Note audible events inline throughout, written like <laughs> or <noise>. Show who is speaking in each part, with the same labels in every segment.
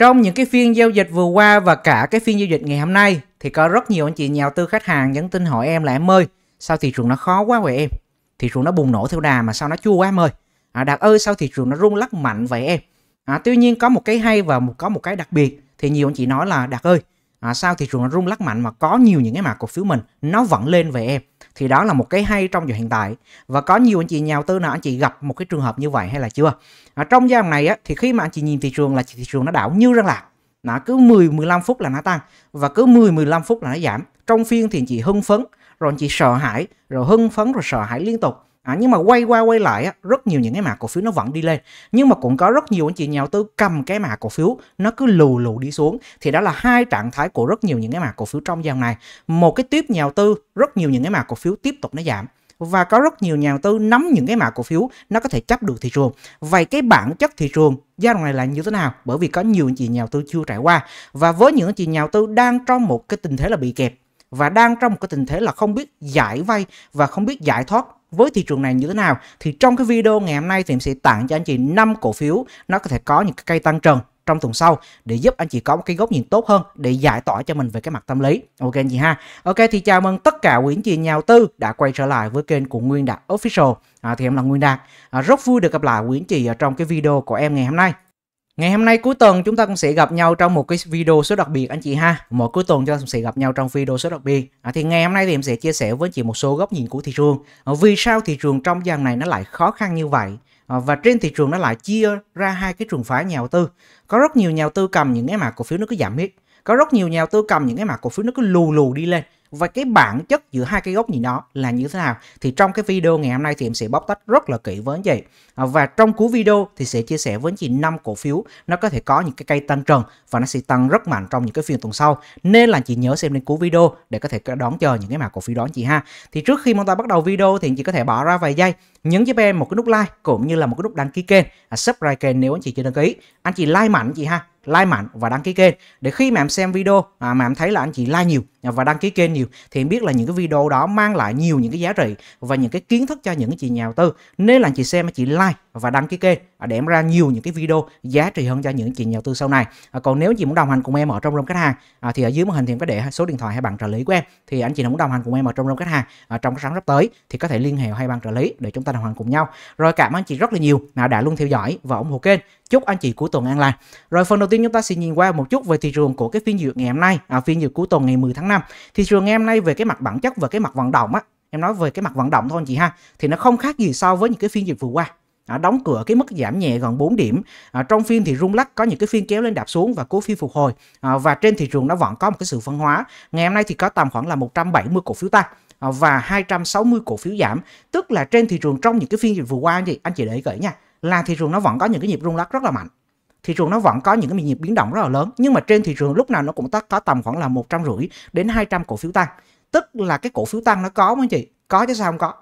Speaker 1: Trong những cái phiên giao dịch vừa qua và cả cái phiên giao dịch ngày hôm nay thì có rất nhiều anh chị nhà đầu tư khách hàng nhắn tin hỏi em là em ơi, sao thị trường nó khó quá vậy em? Thị trường nó bùng nổ theo đà mà sao nó chua quá em ơi? À, Đạt ơi sao thị trường nó rung lắc mạnh vậy em? À, tuy nhiên có một cái hay và một có một cái đặc biệt thì nhiều anh chị nói là Đạt ơi, à, sao thị trường nó rung lắc mạnh mà có nhiều những cái mặt cổ phiếu mình nó vẫn lên vậy em? thì đó là một cái hay trong giờ hiện tại và có nhiều anh chị nhà đầu tư nào anh chị gặp một cái trường hợp như vậy hay là chưa à, trong giai đoạn này á, thì khi mà anh chị nhìn thị trường là thị trường nó đảo như răng lạc nó cứ 10 15 phút là nó tăng và cứ 10 15 phút là nó giảm trong phiên thì anh chị hưng phấn rồi anh chị sợ hãi rồi hưng phấn rồi sợ hãi liên tục À, nhưng mà quay qua quay lại á, rất nhiều những cái mã cổ phiếu nó vẫn đi lên nhưng mà cũng có rất nhiều anh chị nhà đầu tư cầm cái mã cổ phiếu nó cứ lù lù đi xuống thì đó là hai trạng thái của rất nhiều những cái mã cổ phiếu trong dòng này một cái tiếp nhà đầu tư rất nhiều những cái mã cổ phiếu tiếp tục nó giảm và có rất nhiều nhà đầu tư nắm những cái mã cổ phiếu nó có thể chấp được thị trường. Vậy cái bản chất thị trường giai đoạn này là như thế nào? Bởi vì có nhiều anh chị nhà đầu tư chưa trải qua và với những anh chị nhà đầu tư đang trong một cái tình thế là bị kẹp và đang trong một cái tình thế là không biết giải vay và không biết giải thoát với thị trường này như thế nào thì trong cái video ngày hôm nay thì em sẽ tặng cho anh chị 5 cổ phiếu nó có thể có những cái cây tăng trần trong tuần sau để giúp anh chị có một cái góc nhìn tốt hơn để giải tỏa cho mình về cái mặt tâm lý ok anh chị ha ok thì chào mừng tất cả quý anh chị nhà đầu tư đã quay trở lại với kênh của nguyên đạt official à, thì em là nguyên đạt à, rất vui được gặp lại quý anh chị ở trong cái video của em ngày hôm nay Ngày hôm nay cuối tuần chúng ta cũng sẽ gặp nhau trong một cái video số đặc biệt anh chị ha. Mỗi cuối tuần chúng ta sẽ gặp nhau trong video số đặc biệt. À, thì ngày hôm nay thì em sẽ chia sẻ với chị một số góc nhìn của thị trường. À, vì sao thị trường trong giai này nó lại khó khăn như vậy? À, và trên thị trường nó lại chia ra hai cái trường phái nhà đầu tư. Có rất nhiều nhà đầu tư cầm những cái mã cổ phiếu nó cứ giảm hết. Có rất nhiều nhà đầu tư cầm những cái mã cổ phiếu nó cứ lù lù đi lên và cái bản chất giữa hai cái góc nhìn đó là như thế nào thì trong cái video ngày hôm nay thì em sẽ bóc tách rất là kỹ với anh chị à, và trong cuối video thì sẽ chia sẻ với anh chị năm cổ phiếu nó có thể có những cái cây tăng trần và nó sẽ tăng rất mạnh trong những cái phiên tuần sau nên là chị nhớ xem đến cuối video để có thể đón chờ những cái mã cổ phiếu đó anh chị ha thì trước khi chúng ta bắt đầu video thì anh chị có thể bỏ ra vài giây nhấn giúp em một cái nút like cũng như là một cái nút đăng ký kênh à, subscribe kênh nếu anh chị chưa đăng ký anh chị like mạnh chị ha like mạnh và đăng ký kênh để khi mà em xem video à, mà em thấy là anh chị like nhiều và đăng ký kênh nhiều thì em biết là những cái video đó mang lại nhiều những cái giá trị và những cái kiến thức cho những chị nhà đầu tư nên là anh chị xem anh chị like và đăng ký kênh để em ra nhiều những cái video giá trị hơn cho những chị nhà đầu tư sau này à, còn nếu anh chị muốn đồng hành cùng em ở trong room khách hàng à, thì ở dưới màn hình thì em có để số điện thoại hay bạn trợ lý của em thì anh chị nào muốn đồng hành cùng em ở trong room khách hàng à, trong các sáng sắp tới thì có thể liên hệ hay bạn trợ lý để chúng ta đồng hành cùng nhau rồi cảm ơn anh chị rất là nhiều đã luôn theo dõi và ủng hộ kênh chúc anh chị cuối tuần an lành rồi phần đầu tiên chúng ta sẽ nhìn qua một chút về thị trường của cái phiên dược ngày hôm nay à, phiên dược cuối tuần ngày 10 tháng 5 thị trường ngày hôm nay về cái mặt bản chất và cái mặt vận động á em nói về cái mặt vận động thôi anh chị ha thì nó không khác gì so với những cái phiên dược vừa qua À, đóng cửa cái mức giảm nhẹ gần 4 điểm à, trong phiên thì rung lắc có những cái phiên kéo lên đạp xuống và cố phiên phục hồi à, và trên thị trường nó vẫn có một cái sự phân hóa ngày hôm nay thì có tầm khoảng là 170 cổ phiếu tăng à, và 260 cổ phiếu giảm tức là trên thị trường trong những cái phiên dịch vừa qua anh chị anh chị để ý kỹ nha là thị trường nó vẫn có những cái nhịp rung lắc rất là mạnh thị trường nó vẫn có những cái nhịp biến động rất là lớn nhưng mà trên thị trường lúc nào nó cũng có tầm khoảng là một trăm rưỡi đến 200 cổ phiếu tăng tức là cái cổ phiếu tăng nó có anh chị có chứ sao không có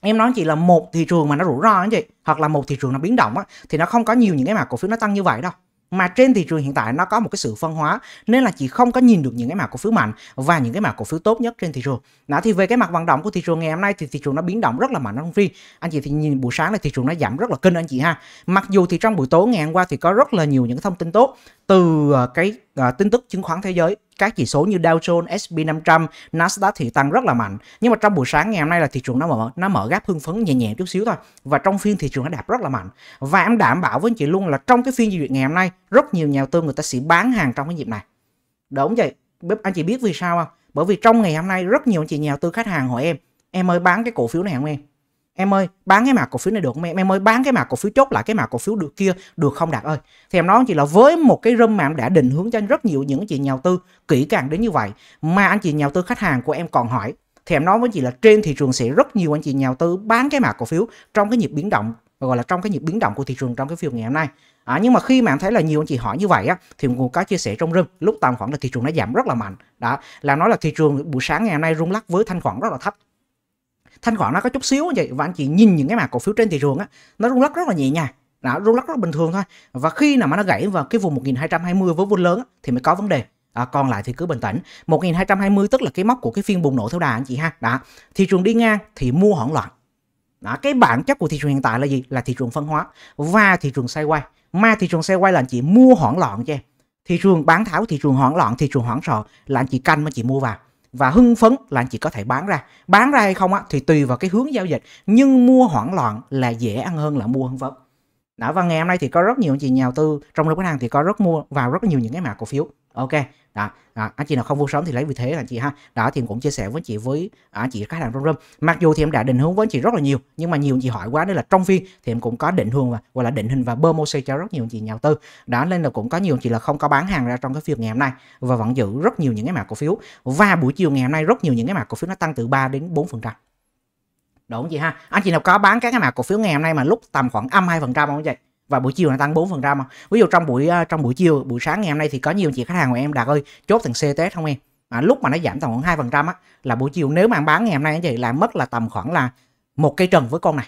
Speaker 1: em nói chị là một thị trường mà nó rủi ro anh chị hoặc là một thị trường nó biến động á thì nó không có nhiều những cái mà cổ phiếu nó tăng như vậy đâu mà trên thị trường hiện tại nó có một cái sự phân hóa nên là chị không có nhìn được những cái mã cổ phiếu mạnh và những cái mã cổ phiếu tốt nhất trên thị trường Nãy thì về cái mặt vận động của thị trường ngày hôm nay thì thị trường nó biến động rất là mạnh không phi. anh chị thì nhìn buổi sáng này thị trường nó giảm rất là kinh anh chị ha mặc dù thì trong buổi tối ngày hôm qua thì có rất là nhiều những thông tin tốt từ ờ, cái uh, tin tức chứng khoán thế giới các chỉ số như Dow Jones, S&P 500, Nasdaq thì tăng rất là mạnh. Nhưng mà trong buổi sáng ngày hôm nay là thị trường nó mở nó mở gáp hưng phấn nhẹ nhẹ chút xíu thôi và trong phiên thị trường nó đạp rất là mạnh. Và em đảm bảo với anh chị luôn là trong cái phiên giao dịch ngày hôm nay rất nhiều nhà đầu tư người ta sẽ bán hàng trong cái dịp này. Đúng vậy. Anh chị biết vì sao không? Bởi vì trong ngày hôm nay rất nhiều anh chị nhà đầu tư khách hàng hỏi em, em ơi bán cái cổ phiếu này không em? em ơi bán cái mã cổ phiếu này được không em em ơi bán cái mã cổ phiếu chốt lại cái mã cổ phiếu được kia được không đạt ơi thì em nói chị là với một cái râm mà em đã định hướng cho rất nhiều những chị nhà đầu tư kỹ càng đến như vậy mà anh chị nhà đầu tư khách hàng của em còn hỏi thì em nói với chị là trên thị trường sẽ rất nhiều anh chị nhà đầu tư bán cái mã cổ phiếu trong cái nhịp biến động gọi là trong cái nhịp biến động của thị trường trong cái phiên ngày hôm nay à, nhưng mà khi mà em thấy là nhiều anh chị hỏi như vậy á thì nguồn có chia sẻ trong rừng lúc tầm khoảng là thị trường nó giảm rất là mạnh đó là nói là thị trường buổi sáng ngày hôm nay rung lắc với thanh khoản rất là thấp thanh khoản nó có chút xíu vậy và anh chị nhìn những cái mã cổ phiếu trên thị trường á nó rung lắc rất là nhẹ nhàng đó, rung lắc rất bình thường thôi và khi nào mà nó gãy vào cái vùng 1220 với vốn lớn thì mới có vấn đề À, còn lại thì cứ bình tĩnh 1220 tức là cái mốc của cái phiên bùng nổ theo đà anh chị ha đó thị trường đi ngang thì mua hoảng loạn đó, cái bản chất của thị trường hiện tại là gì là thị trường phân hóa và thị trường quay mà thị trường quay là anh chị mua hoảng loạn cho em thị trường bán tháo thị trường hoảng loạn thị trường hoảng sợ là anh chị canh mà chị mua vào và hưng phấn là anh chị có thể bán ra bán ra hay không á thì tùy vào cái hướng giao dịch nhưng mua hoảng loạn là dễ ăn hơn là mua hưng phấn đó và ngày hôm nay thì có rất nhiều anh chị nhà đầu tư trong lúc bán hàng thì có rất mua vào rất nhiều những cái mã cổ phiếu ok đó, đó à, anh chị nào không mua sớm thì lấy vì thế là anh chị ha đó thì cũng chia sẻ với chị với anh à, chị khách hàng trong room mặc dù thì em đã định hướng với anh chị rất là nhiều nhưng mà nhiều anh chị hỏi quá nên là trong phiên thì em cũng có định hướng và gọi là định hình và bơm promotion cho rất nhiều anh chị nhà đầu tư đó nên là cũng có nhiều anh chị là không có bán hàng ra trong cái phiên ngày hôm nay và vẫn giữ rất nhiều những cái mã cổ phiếu và buổi chiều ngày hôm nay rất nhiều những cái mã cổ phiếu nó tăng từ 3 đến 4 phần trăm Đúng không chị ha? Anh chị nào có bán các cái mã cổ phiếu ngày hôm nay mà lúc tầm khoảng âm hai phần trăm không chị? và buổi chiều nó tăng 4% không? Ví dụ trong buổi ờ, trong buổi chiều, buổi sáng ngày hôm nay thì có nhiều chị khách hàng của em đạt ơi, chốt thằng CTS không em? À, lúc mà nó giảm tầm khoảng hai 2% á là buổi chiều nếu mà bán ngày hôm nay anh chị là mất là tầm khoảng là một cây trần với con này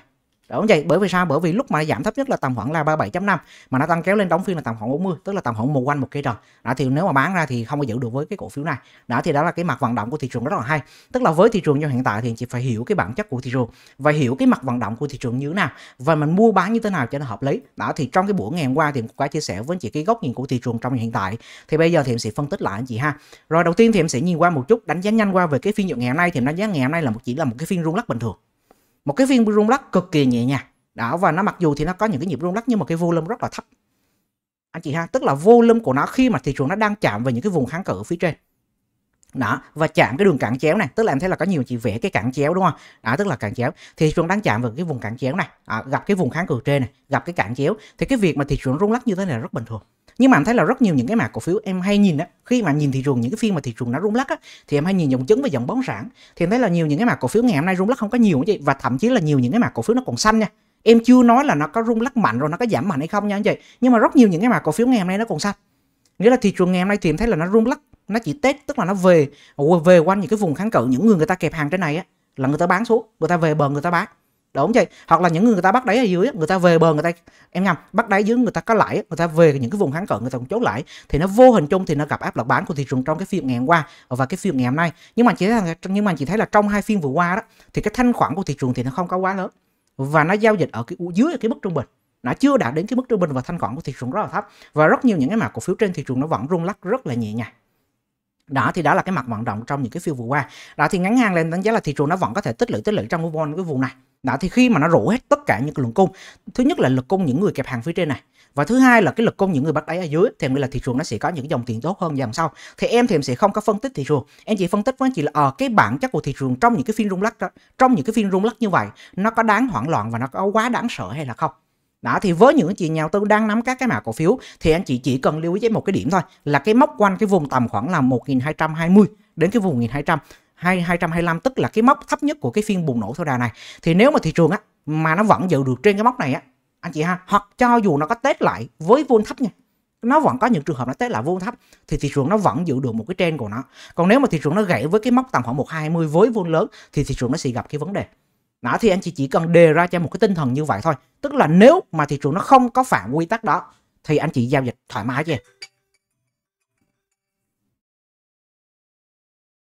Speaker 1: đúng vậy bởi vì sao bởi vì lúc mà giảm thấp nhất là tầm khoảng là 37.5 mà nó tăng kéo lên đóng phiên là tầm khoảng 40 tức là tầm khoảng một quanh một cây rồi đó thì nếu mà bán ra thì không có giữ được với cái cổ phiếu này đó thì đó là cái mặt vận động của thị trường rất là hay tức là với thị trường như hiện tại thì chị phải hiểu cái bản chất của thị trường và hiểu cái mặt vận động của thị trường như thế nào và mình mua bán như thế nào cho nó hợp lý đó thì trong cái buổi ngày hôm qua thì cũng đã chia sẻ với chị cái góc nhìn của thị trường trong hiện tại thì bây giờ thì em sẽ phân tích lại anh chị ha rồi đầu tiên thì em sẽ nhìn qua một chút đánh giá nhanh qua về cái phiên nhượng ngày hôm nay thì đánh giá ngày hôm nay là một chỉ là một cái phiên rung lắc bình thường một cái viên rung lắc cực kỳ nhẹ nhàng đó và nó mặc dù thì nó có những cái nhịp rung lắc nhưng mà cái volume rất là thấp anh chị ha tức là volume của nó khi mà thị trường nó đang chạm vào những cái vùng kháng cự ở phía trên đó và chạm cái đường cản chéo này tức là em thấy là có nhiều chị vẽ cái cản chéo đúng không đó tức là cản chéo thì thị trường đang chạm vào cái vùng cản chéo này à, gặp cái vùng kháng cự trên này gặp cái cản chéo thì cái việc mà thị trường rung lắc như thế này là rất bình thường nhưng mà em thấy là rất nhiều những cái mã cổ phiếu em hay nhìn á khi mà nhìn thị trường những cái phiên mà thị trường nó rung lắc á thì em hay nhìn dòng chứng và dòng bóng sản thì em thấy là nhiều những cái mã cổ phiếu ngày hôm nay rung lắc không có nhiều như vậy và thậm chí là nhiều những cái mã cổ phiếu nó còn xanh nha em chưa nói là nó có rung lắc mạnh rồi nó có giảm mạnh hay không nha anh chị nhưng mà rất nhiều những cái mã cổ phiếu ngày hôm nay nó còn xanh nghĩa là thị trường ngày hôm nay thì em thấy là nó rung lắc nó chỉ tết tức là nó về về quanh những cái vùng kháng cự những người người ta kẹp hàng trên này á là người ta bán xuống người ta về bờ người ta bán đúng chưa hoặc là những người, người ta bắt đáy ở dưới người ta về bờ người ta em nhầm bắt đáy dưới người ta có lãi người ta về những cái vùng kháng cự người ta cũng chốt lãi, thì nó vô hình chung thì nó gặp áp lực bán của thị trường trong cái phiên ngày hôm qua và cái phiên ngày hôm nay nhưng mà chỉ thấy nhưng mà chỉ thấy là trong hai phiên vừa qua đó thì cái thanh khoản của thị trường thì nó không có quá lớn và nó giao dịch ở cái dưới cái mức trung bình nó chưa đạt đến cái mức trung bình và thanh khoản của thị trường rất là thấp và rất nhiều những cái mặt cổ phiếu trên thị trường nó vẫn rung lắc rất là nhẹ nhàng đó thì đó là cái mặt vận động trong những cái phiên vừa qua đó thì ngắn hạn lên đánh giá là thị trường nó vẫn có thể tích lũy tích lũy trong cái vùng này đó thì khi mà nó rủ hết tất cả những cái lượng cung thứ nhất là lực cung những người kẹp hàng phía trên này và thứ hai là cái lực cung những người bắt đáy ở dưới thì em là thị trường nó sẽ có những dòng tiền tốt hơn dần sau thì em thì em sẽ không có phân tích thị trường em chỉ phân tích với anh chị là ờ cái bản chất của thị trường trong những cái phiên rung lắc đó, trong những cái phiên rung lắc như vậy nó có đáng hoảng loạn và nó có quá đáng sợ hay là không đó thì với những anh chị nhà tư đang nắm các cái mã cổ phiếu thì anh chị chỉ cần lưu ý với một cái điểm thôi là cái mốc quanh cái vùng tầm khoảng là 1220 đến cái vùng 1200 225 tức là cái mốc thấp nhất của cái phiên bùng nổ theo đà này thì nếu mà thị trường á mà nó vẫn giữ được trên cái mốc này á anh chị ha hoặc cho dù nó có test lại với vôn thấp nha nó vẫn có những trường hợp nó test lại vôn thấp thì thị trường nó vẫn giữ được một cái trend của nó còn nếu mà thị trường nó gãy với cái mốc tầm khoảng 120 với vôn lớn thì thị trường nó sẽ gặp cái vấn đề đó thì anh chị chỉ cần đề ra cho một cái tinh thần như vậy thôi tức là nếu mà thị trường nó không có phạm quy tắc đó thì anh chị giao dịch thoải mái chứ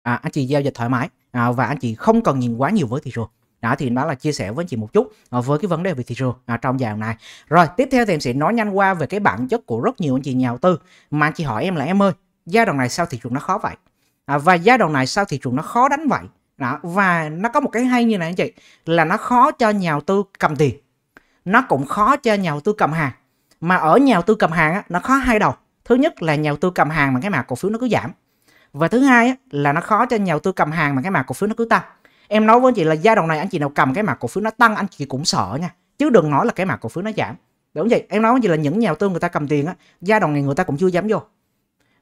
Speaker 1: à, anh chị giao dịch thoải mái à, và anh chị không cần nhìn quá nhiều với thị trường đó thì đó là chia sẻ với anh chị một chút à, với cái vấn đề về thị trường à, trong dạo này rồi tiếp theo thì em sẽ nói nhanh qua về cái bản chất của rất nhiều anh chị nhà đầu tư mà anh chị hỏi em là em ơi giai đoạn này sao thị trường nó khó vậy à, và giai đoạn này sao thị trường nó khó đánh vậy đó và nó có một cái hay như này anh chị là nó khó cho nhà đầu tư cầm tiền nó cũng khó cho nhà đầu tư cầm hàng mà ở nhà đầu tư cầm hàng á, nó khó hai đầu thứ nhất là nhà đầu tư cầm hàng mà cái mặt cổ phiếu nó cứ giảm và thứ hai là nó khó cho nhà đầu tư cầm hàng mà cái mặt cổ phiếu nó cứ tăng em nói với anh chị là giai đoạn này anh chị nào cầm cái mặt cổ phiếu nó tăng anh chị cũng sợ nha chứ đừng nói là cái mặt cổ phiếu nó giảm đúng vậy em nói với chị là những nhà đầu tư người ta cầm tiền á giai đoạn này người ta cũng chưa dám vô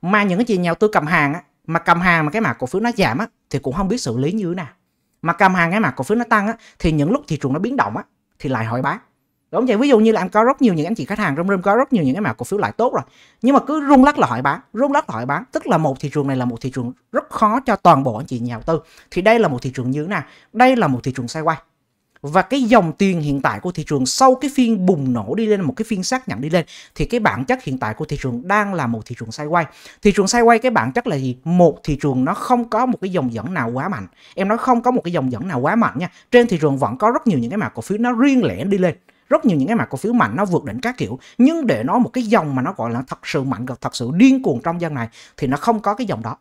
Speaker 1: mà những cái chị nhà đầu tư cầm hàng á mà cầm hàng mà cái mặt cổ phiếu nó giảm á thì cũng không biết xử lý như thế nào mà cầm hàng cái mặt cổ phiếu nó tăng á thì những lúc thị trường nó biến động á thì lại hỏi bán đúng vậy ví dụ như là em có rất nhiều những anh chị khách hàng rơm rơm có rất nhiều những cái mã cổ phiếu lại tốt rồi nhưng mà cứ rung lắc là hỏi bán rung lắc là hỏi bán tức là một thị trường này là một thị trường rất khó cho toàn bộ anh chị nhà đầu tư thì đây là một thị trường như thế nào đây là một thị trường xoay quay và cái dòng tiền hiện tại của thị trường sau cái phiên bùng nổ đi lên một cái phiên xác nhận đi lên thì cái bản chất hiện tại của thị trường đang là một thị trường sideways thị trường sideways cái bản chất là gì một thị trường nó không có một cái dòng dẫn nào quá mạnh em nói không có một cái dòng dẫn nào quá mạnh nha trên thị trường vẫn có rất nhiều những cái mã cổ phiếu nó riêng lẻ đi lên rất nhiều những cái mặt cổ phiếu mạnh nó vượt đỉnh các kiểu nhưng để nó một cái dòng mà nó gọi là thật sự mạnh thật sự điên cuồng trong gian này thì nó không có cái dòng đó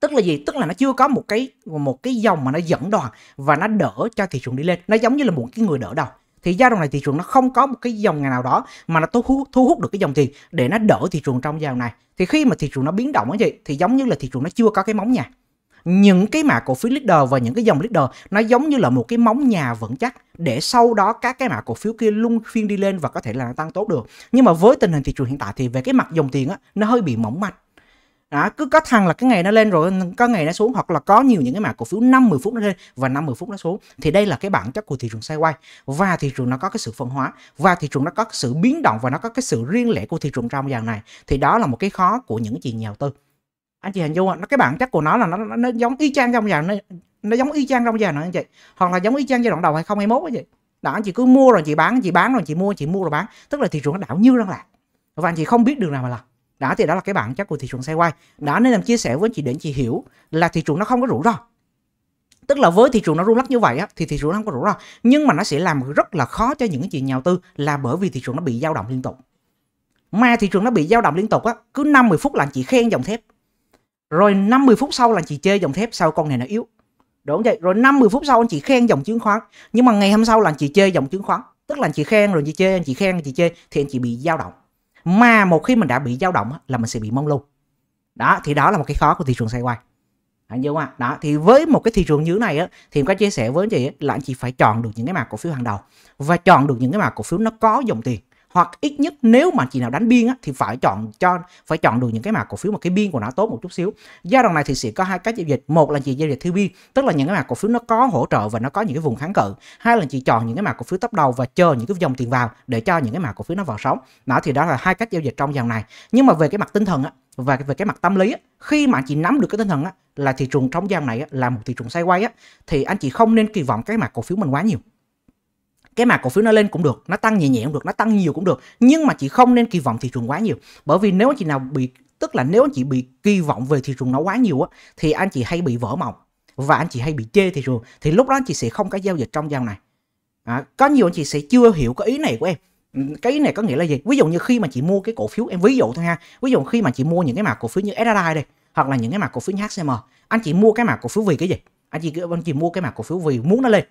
Speaker 1: tức là gì tức là nó chưa có một cái một cái dòng mà nó dẫn đoàn và nó đỡ cho thị trường đi lên nó giống như là một cái người đỡ đầu thì giai đoạn này thị trường nó không có một cái dòng ngày nào đó mà nó thu hút, thu hút được cái dòng tiền để nó đỡ thị trường trong giai đoạn này thì khi mà thị trường nó biến động ấy gì thì giống như là thị trường nó chưa có cái móng nhà những cái mã cổ phiếu leader và những cái dòng leader nó giống như là một cái móng nhà vững chắc để sau đó các cái mã cổ phiếu kia luôn phiên đi lên và có thể là tăng tốt được nhưng mà với tình hình thị trường hiện tại thì về cái mặt dòng tiền á nó hơi bị mỏng mạch đó, cứ có thằng là cái ngày nó lên rồi có ngày nó xuống hoặc là có nhiều những cái mã cổ phiếu 5 10 phút nó lên và 5 10 phút nó xuống thì đây là cái bản chất của thị trường xoay quay và thị trường nó có cái sự phân hóa và thị trường nó có cái sự biến động và nó có cái sự riêng lẻ của thị trường trong dàn này thì đó là một cái khó của những chị nhà đầu tư anh chị hình dung không? nó cái bản chất của nó là nó nó, nó giống y chang trong giai nó, nó giống y chang trong giai này anh chị hoặc là giống y chang giai đoạn đầu 2021 anh chị đó anh chị cứ mua rồi chị bán chị bán rồi chị mua chị mua rồi bán tức là thị trường nó đảo như đang lạc và anh chị không biết được nào mà là đó thì đó là cái bản chất của thị trường xoay quay đó nên làm chia sẻ với chị để chị hiểu là thị trường nó không có rủi ro tức là với thị trường nó rung lắc như vậy á, thì thị trường nó không có rủi ro nhưng mà nó sẽ làm rất là khó cho những chị nhà đầu tư là bởi vì thị trường nó bị dao động liên tục mà thị trường nó bị dao động liên tục á cứ năm mười phút là anh chị khen dòng thép rồi 50 phút sau là chị chê dòng thép sao con này nó yếu. Đúng vậy? Rồi 50 phút sau anh chị khen dòng chứng khoán, nhưng mà ngày hôm sau là chị chê dòng chứng khoán. Tức là anh chị khen rồi chị chê, anh chị khen, anh chị chê thì anh chị bị dao động. Mà một khi mình đã bị dao động là mình sẽ bị mông lung. Đó, thì đó là một cái khó của thị trường sideways. Anh Dương ạ, đó thì với một cái thị trường như thế này á, thì em có chia sẻ với anh chị là anh chị phải chọn được những cái mặt cổ phiếu hàng đầu và chọn được những cái mặt cổ phiếu nó có dòng tiền hoặc ít nhất nếu mà chị nào đánh biên á, thì phải chọn cho phải chọn được những cái mã cổ phiếu mà cái biên của nó tốt một chút xíu giai đoạn này thì sẽ có hai cách giao dịch một là chị giao dịch thư biên tức là những cái mã cổ phiếu nó có hỗ trợ và nó có những cái vùng kháng cự hai là chị chọn những cái mã cổ phiếu tấp đầu và chờ những cái dòng tiền vào để cho những cái mã cổ phiếu nó vào sóng đó thì đó là hai cách giao dịch trong dòng này nhưng mà về cái mặt tinh thần á, và về cái mặt tâm lý á, khi mà chị nắm được cái tinh thần á, là thị trường trong giao này á, là một thị trường sideways á, thì anh chị không nên kỳ vọng cái mặt cổ phiếu mình quá nhiều cái mà cổ phiếu nó lên cũng được nó tăng nhẹ nhẹ cũng được nó tăng nhiều cũng được nhưng mà chị không nên kỳ vọng thị trường quá nhiều bởi vì nếu anh chị nào bị tức là nếu anh chị bị kỳ vọng về thị trường nó quá nhiều á thì anh chị hay bị vỡ mộng và anh chị hay bị chê thị trường thì lúc đó anh chị sẽ không có giao dịch trong giao này à, có nhiều anh chị sẽ chưa hiểu cái ý này của em cái ý này có nghĩa là gì ví dụ như khi mà chị mua cái cổ phiếu em ví dụ thôi ha ví dụ khi mà chị mua những cái mặt cổ phiếu như SRI đây hoặc là những cái mặt cổ phiếu như HCM anh chị mua cái mặt cổ phiếu vì cái gì anh chị anh chị mua cái mặt cổ phiếu vì muốn nó lên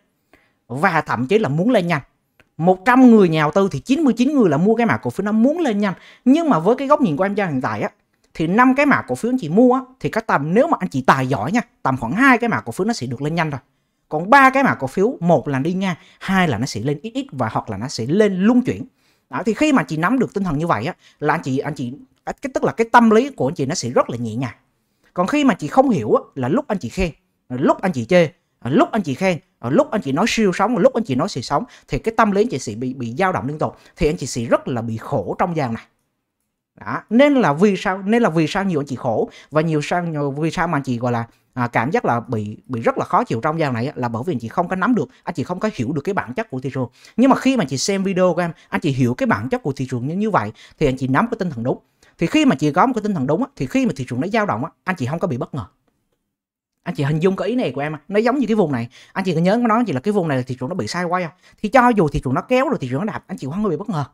Speaker 1: và thậm chí là muốn lên nhanh 100 người nhà đầu tư thì 99 người là mua cái mã cổ phiếu nó muốn lên nhanh nhưng mà với cái góc nhìn của em cho hiện tại á thì năm cái mã cổ phiếu anh chị mua á, thì các tầm nếu mà anh chị tài giỏi nha tầm khoảng hai cái mã cổ phiếu nó sẽ được lên nhanh rồi còn ba cái mã cổ phiếu một là đi ngang hai là nó sẽ lên ít ít và hoặc là nó sẽ lên lung chuyển đó, thì khi mà chị nắm được tinh thần như vậy á, là anh chị anh chị cái tức là cái tâm lý của anh chị nó sẽ rất là nhẹ nhàng còn khi mà chị không hiểu á, là lúc anh chị khen lúc anh chị chê lúc anh chị khen lúc anh chị nói siêu sống lúc anh chị nói xì sống thì cái tâm lý anh chị sĩ bị bị dao động liên tục thì anh chị sĩ rất là bị khổ trong vàng này đó. nên là vì sao nên là vì sao nhiều anh chị khổ và nhiều sao nhiều, vì sao mà anh chị gọi là à, cảm giác là bị bị rất là khó chịu trong dạo này là bởi vì anh chị không có nắm được anh chị không có hiểu được cái bản chất của thị trường nhưng mà khi mà chị xem video của em anh chị hiểu cái bản chất của thị trường như như vậy thì anh chị nắm cái tinh thần đúng thì khi mà chị có một cái tinh thần đúng thì khi mà thị trường nó dao động anh chị không có bị bất ngờ anh chị hình dung cái ý này của em nó giống như cái vùng này anh chị có nhớ nó chỉ là cái vùng này là thị trường nó bị sai quay không thì cho dù thị trường nó kéo rồi thị trường nó đạp anh chị không có bị bất ngờ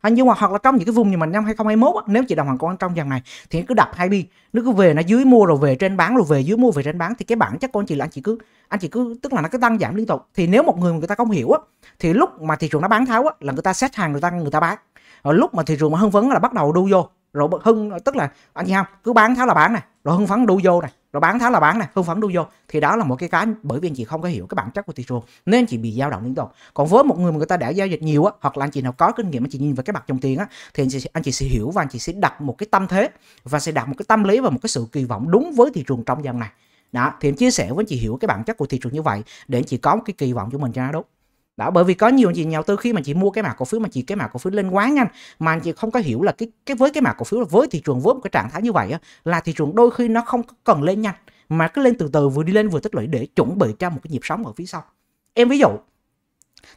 Speaker 1: anh nhưng mà hoặc là trong những cái vùng như mình năm 2021 á, nếu chị đồng hoàng con trong dàn này thì cứ đập hai bi nó cứ về nó dưới mua rồi về trên bán rồi về dưới mua về trên bán thì cái bản chất con chị là anh chị cứ anh chị cứ tức là nó cứ tăng giảm liên tục thì nếu một người người ta không hiểu á thì lúc mà thị trường nó bán tháo á là người ta xét hàng người ta người ta bán rồi lúc mà thị trường mà hưng vấn là bắt đầu đu vô rồi hưng tức là anh nhau cứ bán tháo là bán này rồi hưng phấn đu vô này rồi bán tháo là bán này hưng phấn đu vô thì đó là một cái cái bởi vì anh chị không có hiểu cái bản chất của thị trường nên anh chị bị dao động liên tục còn với một người mà người ta đã giao dịch nhiều á hoặc là anh chị nào có kinh nghiệm anh chị nhìn vào cái mặt dòng tiền á thì anh chị anh chị sẽ hiểu và anh chị sẽ đặt một cái tâm thế và sẽ đặt một cái tâm lý và một cái sự kỳ vọng đúng với thị trường trong dòng này đó thì em chia sẻ với anh chị hiểu cái bản chất của thị trường như vậy để anh chị có một cái kỳ vọng cho mình cho nó đúng đó bởi vì có nhiều chị nhà đầu tư khi mà chị mua cái mã cổ phiếu mà chị cái mã cổ phiếu lên quá nhanh mà chị không có hiểu là cái cái với cái mã cổ phiếu với thị trường với một cái trạng thái như vậy á, là thị trường đôi khi nó không cần lên nhanh mà cứ lên từ từ vừa đi lên vừa tích lũy để chuẩn bị cho một cái nhịp sóng ở phía sau em ví dụ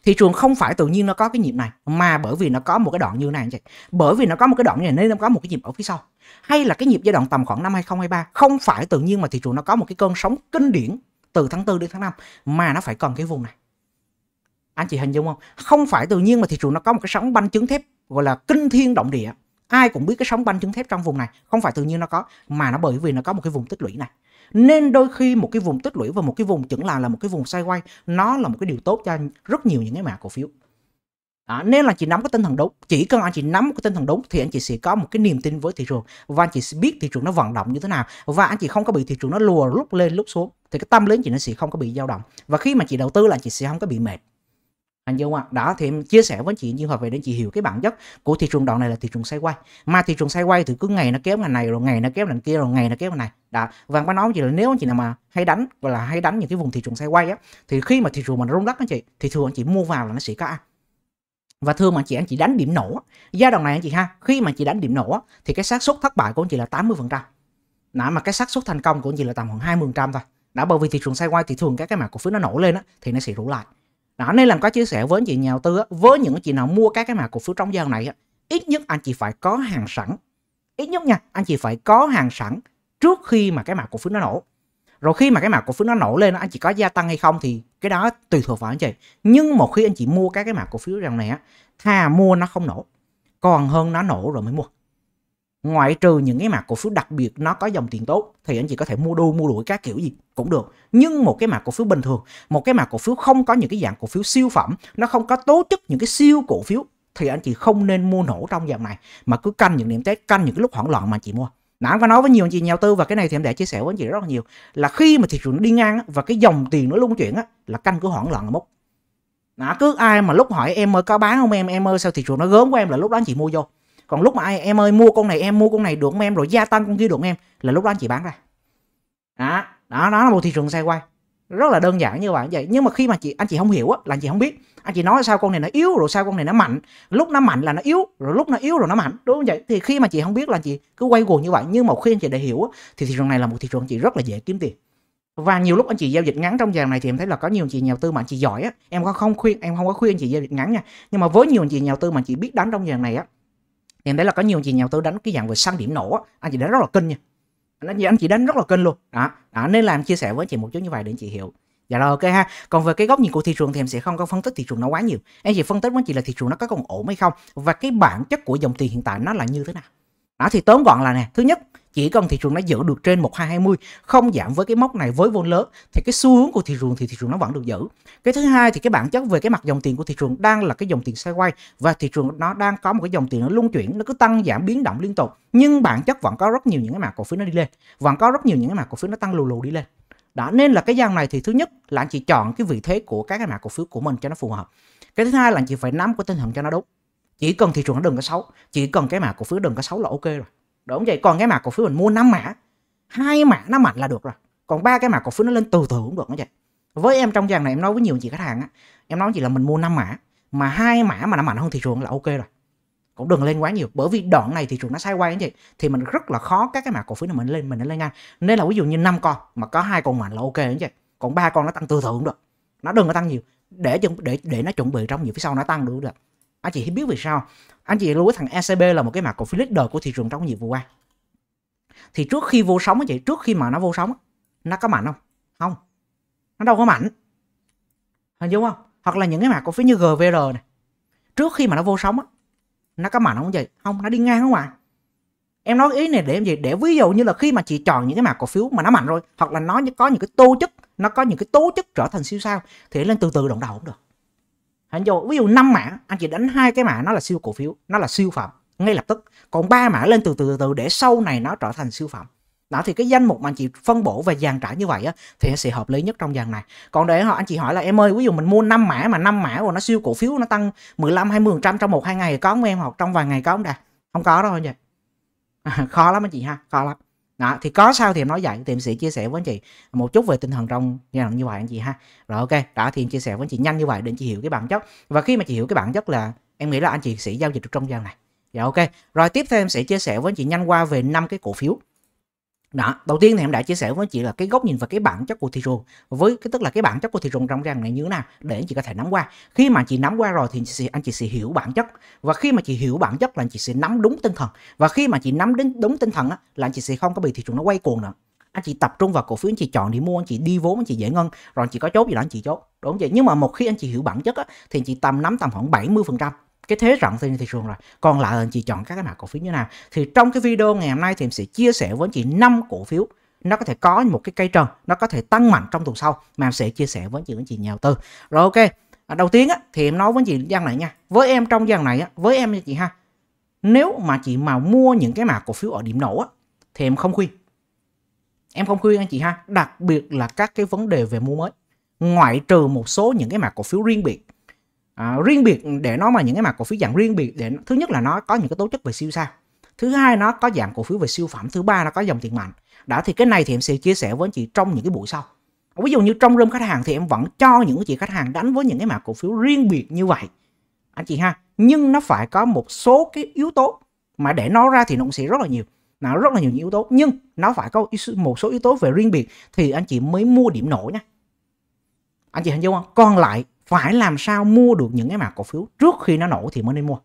Speaker 1: thị trường không phải tự nhiên nó có cái nhịp này mà bởi vì nó có một cái đoạn như này anh chị bởi vì nó có một cái đoạn như này nên nó có một cái nhịp ở phía sau hay là cái nhịp giai đoạn tầm khoảng năm 2023 không phải tự nhiên mà thị trường nó có một cái cơn sóng kinh điển từ tháng 4 đến tháng 5 mà nó phải cần cái vùng này anh chị hình dung không không phải tự nhiên mà thị trường nó có một cái sóng banh chứng thép gọi là kinh thiên động địa ai cũng biết cái sóng banh chứng thép trong vùng này không phải tự nhiên nó có mà nó bởi vì nó có một cái vùng tích lũy này nên đôi khi một cái vùng tích lũy và một cái vùng chững là là một cái vùng xoay quay nó là một cái điều tốt cho rất nhiều những cái mã cổ phiếu À, nên là chị nắm cái tinh thần đúng chỉ cần anh chị nắm cái tinh thần đúng thì anh chị sẽ có một cái niềm tin với thị trường và anh chị sẽ biết thị trường nó vận động như thế nào và anh chị không có bị thị trường nó lùa lúc lên lúc xuống thì cái tâm lý chị nó sẽ không có bị dao động và khi mà chị đầu tư là chị sẽ không có bị mệt anh chưa ạ đó thì em chia sẻ với chị như hợp về để chị hiểu cái bản chất của thị trường đoạn này là thị trường xoay quay mà thị trường xoay quay thì cứ ngày nó kéo ngành này rồi ngày nó kéo ngành kia rồi ngày nó kéo ngành này đó và anh nói gì là nếu anh chị nào mà hay đánh gọi là hay đánh những cái vùng thị trường xoay quay á thì khi mà thị trường mà nó rung lắc anh chị thì thường anh chị mua vào là nó sẽ có ăn và thường mà chị anh chị đánh điểm nổ giai đoạn này anh chị ha khi mà chị đánh điểm nổ thì cái xác suất thất bại của anh chị là 80% phần trăm mà cái xác suất thành công của anh chị là tầm khoảng 20% thôi đã bởi vì thị trường xoay quay thì thường các cái mã cổ phiếu nó nổ lên á thì nó sẽ rủ lại đó nên làm có chia sẻ với chị nhà đầu tư với những chị nào mua các cái mã cổ phiếu trong giao này ít nhất anh chị phải có hàng sẵn ít nhất nha anh chị phải có hàng sẵn trước khi mà cái mã cổ phiếu nó nổ rồi khi mà cái mã cổ phiếu nó nổ lên anh chị có gia tăng hay không thì cái đó tùy thuộc vào anh chị nhưng một khi anh chị mua các cái mã cổ phiếu rằng này á thà mua nó không nổ còn hơn nó nổ rồi mới mua ngoại trừ những cái mặt cổ phiếu đặc biệt nó có dòng tiền tốt thì anh chị có thể mua đu mua đuổi các kiểu gì cũng được nhưng một cái mặt cổ phiếu bình thường một cái mặt cổ phiếu không có những cái dạng cổ phiếu siêu phẩm nó không có tố chất những cái siêu cổ phiếu thì anh chị không nên mua nổ trong dòng này mà cứ canh những điểm test canh những cái lúc hoảng loạn mà anh chị mua đã em có nói với nhiều anh chị nhà tư và cái này thì em đã chia sẻ với anh chị rất là nhiều là khi mà thị trường nó đi ngang và cái dòng tiền nó lung chuyển á là canh cứ hoảng loạn là mốc đã cứ ai mà lúc hỏi em ơi có bán không em em ơi sao thị trường nó gớm của em là lúc đó anh chị mua vô còn lúc mà ai em ơi mua con này em mua con này được không em rồi gia tăng con kia được không em là lúc đó anh chị bán ra đó đó đó là một thị trường xoay quay rất là đơn giản như vậy vậy nhưng mà khi mà chị anh chị không hiểu á là anh chị không biết anh chị nói sao con này nó yếu rồi sao con này nó mạnh lúc nó mạnh là nó yếu rồi lúc nó yếu rồi nó mạnh đúng không vậy thì khi mà chị không biết là chị cứ quay cuồng như vậy nhưng mà khi anh chị đã hiểu á, thì thị trường này là một thị trường chị rất là dễ kiếm tiền và nhiều lúc anh chị giao dịch ngắn trong vàng này thì em thấy là có nhiều anh chị nhà đầu tư mà anh chị giỏi á em không khuyên em không có khuyên anh chị giao dịch ngắn nha nhưng mà với nhiều anh chị nhà đầu tư mà chị biết đánh trong vàng này á hiện đấy là có nhiều chị nhà đầu tư đánh cái dạng về săn điểm nổ anh chị đánh rất là kinh nha anh chị anh chị đánh rất là kinh luôn đó đó nên làm chia sẻ với chị một chút như vậy để anh chị hiểu dạ rồi ok ha còn về cái góc nhìn của thị trường thì em sẽ không có phân tích thị trường nó quá nhiều em chỉ phân tích với chị là thị trường nó có còn ổn hay không và cái bản chất của dòng tiền hiện tại nó là như thế nào đó thì tóm gọn là nè thứ nhất chỉ cần thị trường nó giữ được trên 1220 không giảm với cái mốc này với vốn lớn thì cái xu hướng của thị trường thì thị trường nó vẫn được giữ cái thứ hai thì cái bản chất về cái mặt dòng tiền của thị trường đang là cái dòng tiền xoay quay và thị trường nó đang có một cái dòng tiền nó luân chuyển nó cứ tăng giảm biến động liên tục nhưng bản chất vẫn có rất nhiều những cái mã cổ phiếu nó đi lên vẫn có rất nhiều những cái mã cổ phiếu nó tăng lù lù đi lên đó nên là cái dòng này thì thứ nhất là anh chị chọn cái vị thế của các cái mã cổ phiếu của mình cho nó phù hợp cái thứ hai là anh chị phải nắm cái tinh thần cho nó đúng chỉ cần thị trường nó đừng có xấu chỉ cần cái mã cổ phiếu đừng có xấu là ok rồi đúng vậy còn cái mã cổ phiếu mình mua năm mã hai mã nó mạnh là được rồi còn ba cái mã cổ phiếu nó lên từ từ cũng được như vậy với em trong trang này em nói với nhiều chị khách hàng á em nói chỉ là mình mua năm mã mà hai mã mà nó mạnh hơn thị trường là ok rồi cũng đừng lên quá nhiều bởi vì đoạn này thị trường nó quay như vậy thì mình rất là khó các cái mã cổ phiếu này mình lên mình lên ngang nên là ví dụ như năm con mà có hai con mạnh là ok như vậy còn ba con nó tăng từ từ cũng được nó đừng có tăng nhiều để để để nó chuẩn bị trong những phía sau nó tăng được được anh chị biết vì sao anh chị lưu ý thằng ECB là một cái mã cổ phiếu leader của thị trường trong nhiệm vụ qua thì trước khi vô sóng chị trước khi mà nó vô sóng nó có mạnh không không nó đâu có mạnh hình dung không hoặc là những cái mã cổ phiếu như GVR này trước khi mà nó vô sóng nó có mạnh không vậy không nó đi ngang không ạ à? em nói ý này để gì để ví dụ như là khi mà chị chọn những cái mã cổ phiếu mà nó mạnh rồi hoặc là nó có những cái tố chất nó có những cái tố chất trở thành siêu sao thì lên từ từ động đầu cũng được anh vô ví dụ năm mã anh chỉ đánh hai cái mã nó là siêu cổ phiếu nó là siêu phẩm ngay lập tức còn ba mã lên từ từ từ, để sau này nó trở thành siêu phẩm đó thì cái danh mục mà anh chị phân bổ và dàn trải như vậy á thì sẽ hợp lý nhất trong dàn này còn để họ anh chị hỏi là em ơi ví dụ mình mua 5 mã mà 5 mã rồi nó siêu cổ phiếu nó tăng 15 20 trăm trong một hai ngày có không em hoặc trong vài ngày có không đạt không có đâu anh chị <laughs> khó lắm anh chị ha khó lắm đó thì có sao thì em nói vậy thì em sẽ chia sẻ với anh chị một chút về tinh thần trong giai đoạn như vậy anh chị ha rồi ok đã thì em chia sẻ với anh chị nhanh như vậy để anh chị hiểu cái bản chất và khi mà chị hiểu cái bản chất là em nghĩ là anh chị sẽ giao dịch được trong giao này dạ ok rồi tiếp theo em sẽ chia sẻ với anh chị nhanh qua về năm cái cổ phiếu đó đầu tiên thì em đã chia sẻ với chị là cái góc nhìn và cái bản chất của thị trường với cái tức là cái bản chất của thị trường trong rằng này như thế nào để anh chị có thể nắm qua khi mà chị nắm qua rồi thì anh chị sẽ hiểu bản chất và khi mà chị hiểu bản chất là anh chị sẽ nắm đúng tinh thần và khi mà chị nắm đến đúng tinh thần á, là anh chị sẽ không có bị thị trường nó quay cuồng nữa anh chị tập trung vào cổ phiếu anh chị chọn đi mua anh chị đi vốn anh chị giải ngân rồi anh chị có chốt gì là anh chị chốt đúng vậy nhưng mà một khi anh chị hiểu bản chất á, thì anh chị tầm nắm tầm khoảng 70 phần trăm cái thế rộng trên thị trường rồi còn lại là anh chị chọn các cái mã cổ phiếu như nào thì trong cái video ngày hôm nay thì em sẽ chia sẻ với chị năm cổ phiếu nó có thể có một cái cây trần nó có thể tăng mạnh trong tuần sau mà em sẽ chia sẻ với chị anh chị nhà đầu tư rồi ok à, đầu tiên á, thì em nói với chị gian này nha với em trong gian này á, với em như chị ha nếu mà chị mà mua những cái mã cổ phiếu ở điểm nổ á, thì em không khuyên em không khuyên anh chị ha đặc biệt là các cái vấn đề về mua mới ngoại trừ một số những cái mã cổ phiếu riêng biệt à, riêng biệt để nó mà những cái mặt cổ phiếu dạng riêng biệt để thứ nhất là nó có những cái tố chất về siêu sao thứ hai nó có dạng cổ phiếu về siêu phẩm thứ ba nó có dòng tiền mạnh đã thì cái này thì em sẽ chia sẻ với anh chị trong những cái buổi sau ví dụ như trong room khách hàng thì em vẫn cho những chị khách hàng đánh với những cái mặt cổ phiếu riêng biệt như vậy anh chị ha nhưng nó phải có một số cái yếu tố mà để nó ra thì nó cũng sẽ rất là nhiều nó rất là nhiều những yếu tố nhưng nó phải có một số yếu tố về riêng biệt thì anh chị mới mua điểm nổi nha anh chị hình dung không còn lại phải làm sao mua được những cái mã cổ phiếu trước khi nó nổ thì mới nên mua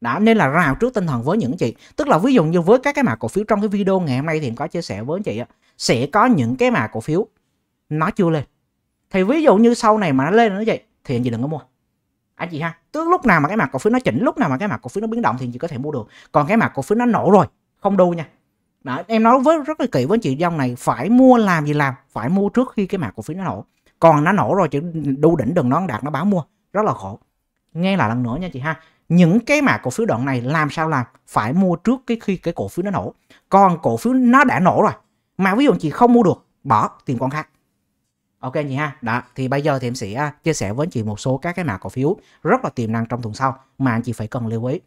Speaker 1: đã nên là rào trước tinh thần với những chị tức là ví dụ như với các cái mã cổ phiếu trong cái video ngày hôm nay thì em có chia sẻ với anh chị sẽ có những cái mã cổ phiếu nó chưa lên thì ví dụ như sau này mà nó lên nữa vậy thì anh chị đừng có mua anh chị ha tức lúc nào mà cái mặt cổ phiếu nó chỉnh lúc nào mà cái mặt cổ phiếu nó biến động thì anh chị có thể mua được còn cái mặt cổ phiếu nó nổ rồi không đu nha đó, em nói với rất là kỹ với anh chị dòng này phải mua làm gì làm phải mua trước khi cái mặt cổ phiếu nó nổ còn nó nổ rồi chứ đu đỉnh đường nón đạt nó báo mua rất là khổ nghe là lần nữa nha chị ha những cái mà cổ phiếu đoạn này làm sao làm phải mua trước cái khi cái cổ phiếu nó nổ còn cổ phiếu nó đã nổ rồi mà ví dụ chị không mua được bỏ tìm con khác ok chị ha đó thì bây giờ thì em sẽ à, chia sẻ với chị một số các cái mã cổ phiếu rất là tiềm năng trong tuần sau mà anh chị phải cần lưu ý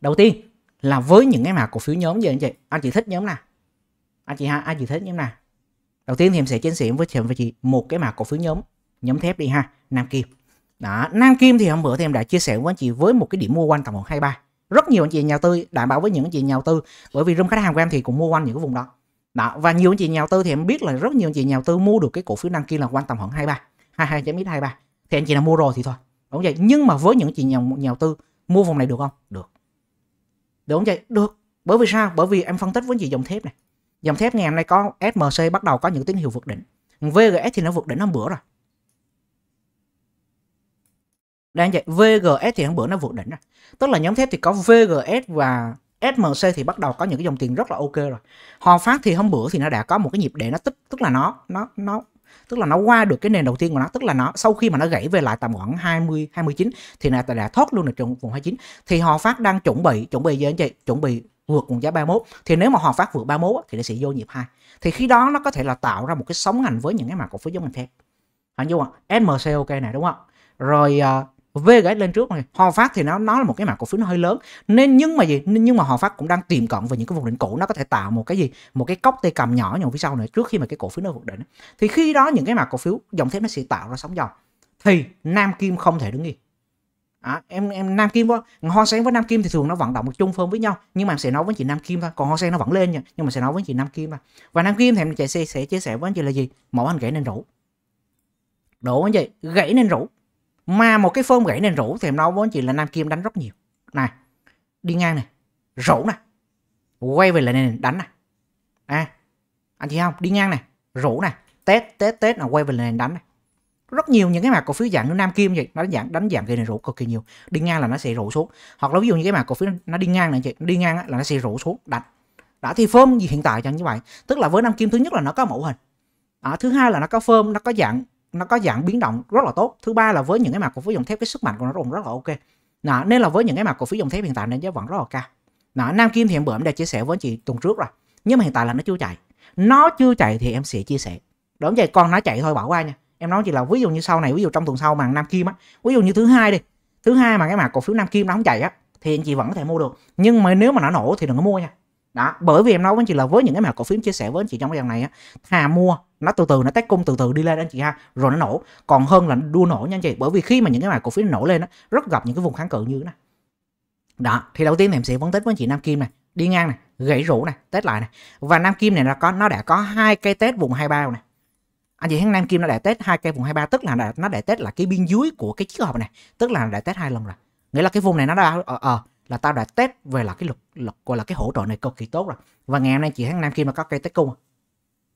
Speaker 1: đầu tiên là với những cái mã cổ phiếu nhóm gì anh chị anh chị thích nhóm nào anh chị ha anh chị thích nhóm nào đầu tiên thì em sẽ chia sẻ với chị một cái mã cổ phiếu nhóm nhóm thép đi ha nam kim đó nam kim thì hôm bữa thì em đã chia sẻ với anh chị với một cái điểm mua quanh tầm khoảng hai ba rất nhiều anh chị nhà tư đảm bảo với những anh chị nhà tư bởi vì room khách hàng của em thì cũng mua quanh những cái vùng đó đó và nhiều anh chị nhà tư thì em biết là rất nhiều anh chị nhà tư mua được cái cổ phiếu nam kim là quanh tầm khoảng hai ba hai hai chấm ít hai ba thì anh chị nào mua rồi thì thôi đúng vậy nhưng mà với những chị nhà nhà tư mua vùng này được không được đúng vậy được bởi vì sao bởi vì em phân tích với chị dòng thép này dòng thép ngày hôm nay có SMC bắt đầu có những tín hiệu vượt đỉnh VGS thì nó vượt đỉnh hôm bữa rồi đang vậy VGS thì hôm bữa nó vượt đỉnh rồi tức là nhóm thép thì có VGS và SMC thì bắt đầu có những cái dòng tiền rất là ok rồi Hòa Phát thì hôm bữa thì nó đã có một cái nhịp để nó tích tức là nó nó nó tức là nó qua được cái nền đầu tiên của nó tức là nó sau khi mà nó gãy về lại tầm khoảng 20 29 thì là đã thoát luôn được trong vùng 29 thì họ phát đang chuẩn bị chuẩn bị gì anh chị chuẩn bị vượt vùng giá 31 thì nếu mà họ Phát vượt 31 thì nó sẽ vô nhịp hai thì khi đó nó có thể là tạo ra một cái sóng ngành với những cái mã cổ phiếu giống ngành thép anh à, đúng không MCOK này đúng không rồi uh, V gãy lên trước này Hòa Phát thì nó nó là một cái mặt cổ phiếu nó hơi lớn nên nhưng mà gì nhưng mà Hòa Phát cũng đang tiềm cận về những cái vùng đỉnh cũ nó có thể tạo một cái gì một cái cốc tay cầm nhỏ nhỏ phía sau này trước khi mà cái cổ phiếu nó vượt đỉnh thì khi đó những cái mặt cổ phiếu dòng thép nó sẽ tạo ra sóng dòng thì Nam Kim không thể đứng yên À, em em Nam Kim đó. Hoa Sen với Nam Kim thì thường nó vận động một chung phơn với nhau nhưng mà em sẽ nói với chị Nam Kim thôi còn Hoa Sen nó vẫn lên nha nhưng mà sẽ nói với chị Nam Kim thôi và Nam Kim thì em sẽ, sẽ chia sẻ với anh chị là gì mẫu anh gãy nên rủ Đổ anh chị gãy nên rủ mà một cái phơm gãy nền rũ thì em nói với anh chị là nam kim đánh rất nhiều này đi ngang này rũ này quay về lại nền đánh này à anh chị không đi ngang này rũ này test test test là quay về lại nền đánh này rất nhiều những cái mặt cổ phiếu dạng nam kim vậy nó dạng đánh dạng gây nền rũ cực kỳ nhiều đi ngang là nó sẽ rũ xuống hoặc là ví dụ như cái mặt cổ phiếu nó đi ngang này chị đi ngang là nó sẽ rũ xuống đánh đã thì phơm gì hiện tại chẳng như vậy tức là với nam kim thứ nhất là nó có mẫu hình à, thứ hai là nó có phơm nó có dạng nó có dạng biến động rất là tốt thứ ba là với những cái mặt cổ phiếu dòng thép cái sức mạnh của nó cũng rất là ok đó, nên là với những cái mặt cổ phiếu dòng thép hiện tại nên giá vẫn rất là cao đó, Nam Kim thì em bữa em đã chia sẻ với chị tuần trước rồi nhưng mà hiện tại là nó chưa chạy nó chưa chạy thì em sẽ chia sẻ đúng vậy con nó chạy thôi bỏ qua nha em nói chỉ là ví dụ như sau này ví dụ trong tuần sau mà Nam Kim á ví dụ như thứ hai đi thứ hai mà cái mặt cổ phiếu Nam Kim nó không chạy á thì anh chị vẫn có thể mua được nhưng mà nếu mà nó nổ thì đừng có mua nha đó bởi vì em nói với anh chị là với những cái mặt cổ phiếu chia sẻ với anh chị trong cái dòng này á thà mua nó từ từ nó test cung từ từ đi lên anh chị ha rồi nó nổ còn hơn là đua nổ nha anh chị bởi vì khi mà những cái mã cổ phiếu nổ lên đó rất gặp những cái vùng kháng cự như thế này đó thì đầu tiên thì em sẽ phân tích với anh chị nam kim này đi ngang này gãy rũ này tết lại này và nam kim này là có nó đã có hai cây tết vùng hai bao này anh chị thấy nam kim nó đã tết hai cây vùng hai ba tức là nó đã tết là cái biên dưới của cái chiếc hộp này tức là đã tết hai lần rồi nghĩa là cái vùng này nó đã ờ, ờ là tao đã tết về là cái lực lực gọi là cái hỗ trợ này cực kỳ tốt rồi và ngày hôm nay chị thấy nam kim nó có cây tết cung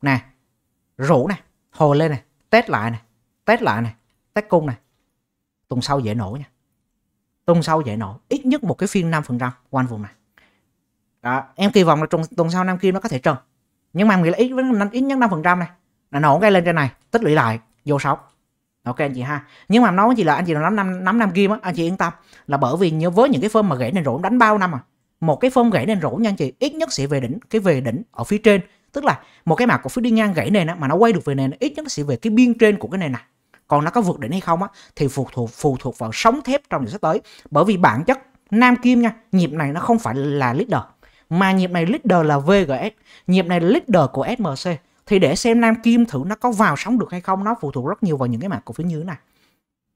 Speaker 1: nè rủ này hồi lên này tết lại này tết lại này tết cung này tuần sau dễ nổ nha tuần sau dễ nổ ít nhất một cái phiên 5% quanh vùng này đó, em kỳ vọng là tuần, sau nam kim nó có thể trần nhưng mà em nghĩ là ít ít nhất 5% này là nổ ngay lên trên này tích lũy lại vô sóng ok anh chị ha nhưng mà nói với chị là anh chị nắm năm nắm năm kim á anh chị yên tâm là bởi vì như với những cái phơm mà gãy nền rỗ đánh bao năm à một cái phơm gãy nền rỗ nha anh chị ít nhất sẽ về đỉnh cái về đỉnh ở phía trên tức là một cái mạc cổ phiếu đi ngang gãy nền á, mà nó quay được về nền ít nhất nó sẽ về cái biên trên của cái nền này còn nó có vượt đỉnh hay không á, thì phụ thuộc phụ thuộc vào sóng thép trong những sắp tới bởi vì bản chất nam kim nha nhịp này nó không phải là leader mà nhịp này leader là VGS nhịp này là leader của SMC thì để xem nam kim thử nó có vào sóng được hay không nó phụ thuộc rất nhiều vào những cái mảng cổ phiếu như thế này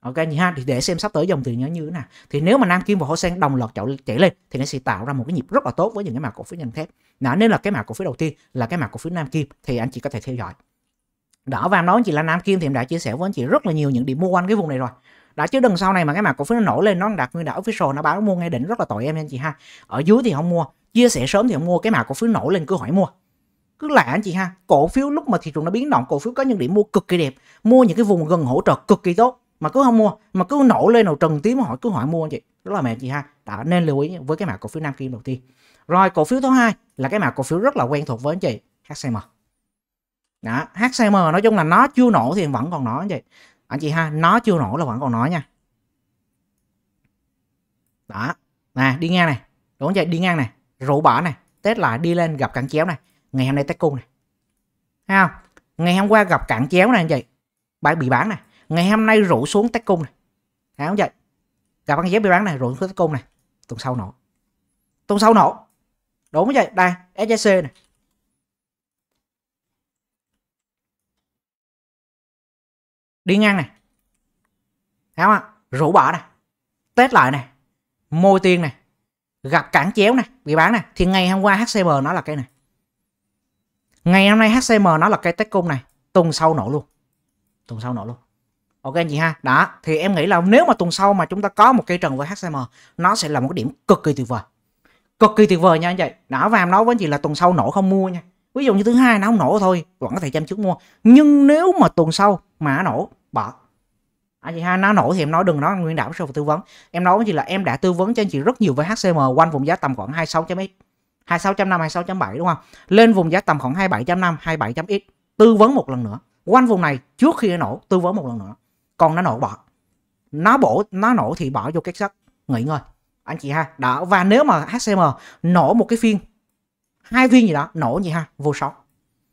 Speaker 1: ok ha thì để xem sắp tới dòng tiền nó như thế nào thì nếu mà nam kim và hồ sen đồng loạt chạy, chạy lên thì nó sẽ tạo ra một cái nhịp rất là tốt với những cái mã cổ phiếu ngành thép đó nên là cái mã cổ phiếu đầu tiên là cái mã cổ phiếu nam kim thì anh chị có thể theo dõi đó và nói anh chị là nam kim thì em đã chia sẻ với anh chị rất là nhiều những điểm mua quanh cái vùng này rồi đã chứ đừng sau này mà cái mã cổ phiếu nó nổi lên nó đạt nguyên đạo official nó báo mua ngay đỉnh rất là tội em anh chị ha ở dưới thì không mua chia sẻ sớm thì không mua cái mã cổ phiếu nổi lên cứ hỏi mua cứ lạ anh chị ha cổ phiếu lúc mà thị trường nó biến động cổ phiếu có những điểm mua cực kỳ đẹp mua những cái vùng gần hỗ trợ cực kỳ tốt mà cứ không mua mà cứ nổ lên đầu trần tí mà hỏi cứ hỏi mua anh chị đó là mẹ chị ha đã nên lưu ý với cái mã cổ phiếu nam kim đầu tiên rồi cổ phiếu thứ hai là cái mã cổ phiếu rất là quen thuộc với anh chị HCM đó HCM nói chung là nó chưa nổ thì vẫn còn nổ anh chị anh chị ha nó chưa nổ là vẫn còn nổ nha đó nè đi ngang này đúng không chị đi ngang này rủ bỏ này tết lại đi lên gặp cản chéo này ngày hôm nay tết cung này thấy không ngày hôm qua gặp cản chéo này anh chị bạn bị bán này ngày hôm nay rủ xuống tách cung này thấy không vậy gặp băng dép bị bán này rủ xuống tách cung này tuần sau nổ tuần sau nổ đúng không vậy đây SJC này đi ngang này thấy không ạ rủ bỏ này tết lại này môi tiên này gặp cản chéo này bị bán này thì ngày hôm qua HCM nó là cây này ngày hôm nay HCM nó là cây tết cung này tuần sau nổ luôn tuần sau nổ luôn ok anh chị ha đó thì em nghĩ là nếu mà tuần sau mà chúng ta có một cây trần với HCM nó sẽ là một điểm cực kỳ tuyệt vời cực kỳ tuyệt vời nha anh chị Đã và em nói với anh chị là tuần sau nổ không mua nha ví dụ như thứ hai nó không nổ thôi vẫn có thể chăm trước mua nhưng nếu mà tuần sau mà nó nổ bỏ anh chị ha nó nổ thì em nói đừng nói nguyên đảo sau tư vấn em nói với chị là em đã tư vấn cho anh chị rất nhiều với HCM quanh vùng giá tầm khoảng 26 chấm x 26.5 26.7 đúng không lên vùng giá tầm khoảng 27.5 27.x tư vấn một lần nữa quanh vùng này trước khi nó nổ tư vấn một lần nữa con nó nổ bỏ nó bổ nó nổ thì bỏ vô cái sắt nghỉ ngơi anh chị ha đó và nếu mà HCM nổ một cái phiên hai phiên gì đó nổ gì ha vô sóng